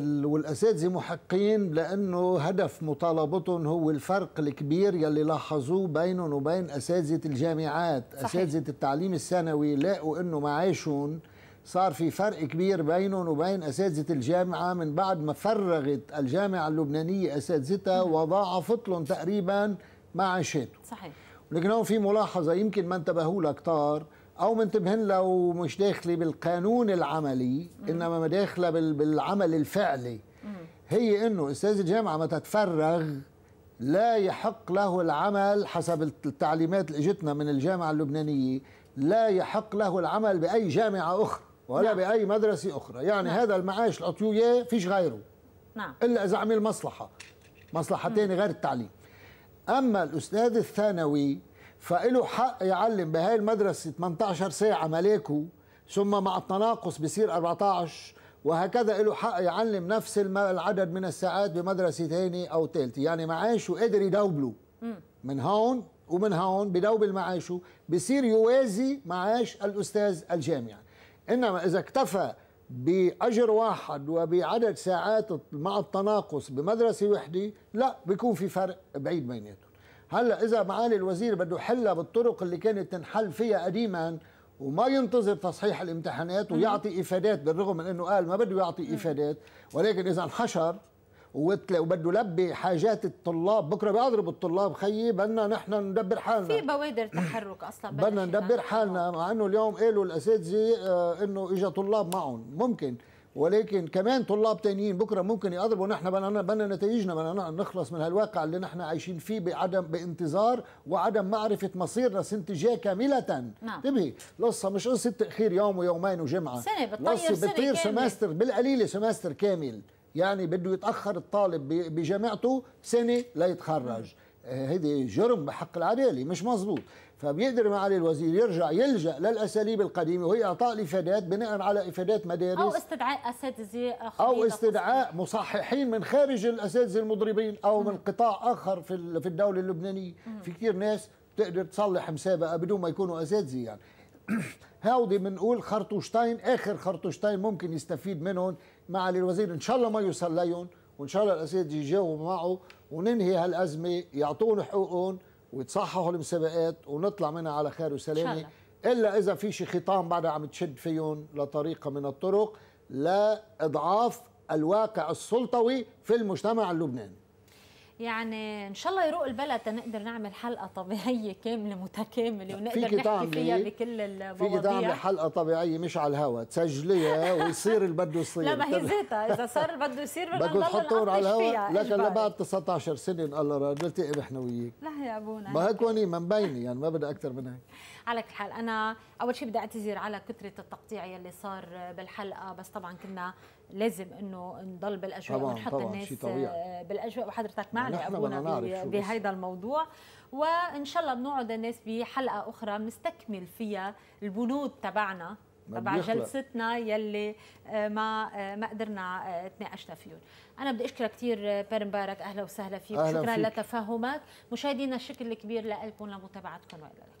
والاساتذه محقين لانه هدف مطالبتهم هو الفرق الكبير يلي لاحظوه بينهم وبين اساتذه الجامعات، اساتذه التعليم الثانوي لاقوا انه معاشهم صار في فرق كبير بينهم وبين اساتذه الجامعه من بعد ما فرغت الجامعه اللبنانيه اساتذتها نعم. وضاعفت لهم تقريبا معاشاتهم. صحيح. ولكن هون في ملاحظه يمكن ما انتبهوا لها كثار او منتبهن لو مش داخله بالقانون العملي انما داخله بالعمل الفعلي هي انه استاذ الجامعه ما تتفرغ لا يحق له العمل حسب التعليمات اللي اجتنا من الجامعه اللبنانيه لا يحق له العمل باي جامعه اخرى ولا نعم. باي مدرسه اخرى يعني نعم. هذا المعاش اللي اياه فيش غيره نعم الا اذا عمل مصلحه مصلحتين غير التعليم اما الاستاذ الثانوي فإله حق يعلم بهاي المدرسة 18 ساعة ملاكو ثم مع التناقص بصير 14 وهكذا إله حق يعلم نفس العدد من الساعات بمدرسة ثانية أو ثالثة يعني معاشه قدر يدوبله من هون ومن هون بدوب معاشه بصير يوازي معاش الأستاذ الجامعي إنما إذا اكتفى بأجر واحد وبعدد ساعات مع التناقص بمدرسة وحدة لا بيكون في فرق بعيد بيناتهم هلا اذا معالي الوزير بده يحلها بالطرق اللي كانت تنحل فيها قديما وما ينتظر تصحيح الامتحانات ويعطي افادات بالرغم من انه قال ما بده يعطي افادات ولكن اذا انحشر وبده لبي حاجات الطلاب بكره بيضرب الطلاب خيي بدنا نحن ندبر حالنا في بوادر تحرك اصلا بدنا ندبر حالنا مع انه اليوم قالوا الاساتذه آه، انه اجى طلاب معهم ممكن ولكن كمان طلاب تانيين بكره ممكن يضربوا نحن بدنا بدنا نتائجنا بدنا نخلص من هالواقع اللي نحن عايشين فيه بعدم بانتظار وعدم معرفه مصيرنا سنه جايه كامله نعم انتبهي القصه مش قصه تاخير يوم ويومين وجمعه سنه بتطير سنه بتطير سمستر بالقليله سمستر كامل يعني بده يتاخر الطالب بجامعته سنه ليتخرج هذه جرم بحق العداله مش مظبوط فبيقدر معالي الوزير يرجع يلجا للاساليب القديمه وهي اعطاء الافادات بناء على افادات مدارس او استدعاء اساتذه او استدعاء قصير. مصححين من خارج الاساتذه المضربين او من قطاع اخر في في الدوله اللبنانيه في كثير ناس بتقدر تصلح مسابقه بدون ما يكونوا اساتذه يعني (clears throat) هاودي بنقول خرطوشتين اخر خرطوشتين ممكن يستفيد منهم معالي الوزير ان شاء الله ما يوصل لهم وان شاء الله الاساتذه يجاوبوا معه وننهي هالازمه يعطون حقوقهم ويتصححوا المسابقات ونطلع منها على خير وسلامه الا اذا في شي خطام بعدها عم تشد فيهم لطريقه من الطرق لاضعاف الواقع السلطوي في المجتمع اللبناني يعني ان شاء الله يروق البلد تنقدر نعمل حلقه طبيعيه (laughs) كامله متكامله ونقدر نحكي فيها بكل المواضيع فيك تعملي حلقه طبيعيه مش على الهواء تسجليها ويصير اللي بده يصير لا ما هي زيتها اذا صار اللي بده يصير بدنا نضل تحطون على الهواء لكن لبعد 19 سنه ان الله نلتقي نحن وياك لا يا ابونا ما هيك وني ما مبينه يعني ما بدي اكثر من هيك على كل حال انا اول شيء بدي اعتذر على كثره التقطيع يلي صار بالحلقه بس طبعا كنا لازم انه نضل بالاجواء طبعاً ونحط طبعاً الناس بالاجواء وحضرتك معنا ابونا بهذا الموضوع وان شاء الله بنقعد الناس بحلقه اخرى بنستكمل فيها البنود تبعنا تبع جلستنا يلي آه، ما آه، ما قدرنا آه، تناقشنا فيهم انا بدي اشكرك كثير بير مبارك اهلا وسهلا فيك أهلا شكرا فيك. لتفهمك مشاهدينا الشكر الكبير لكم لمتابعتكم والى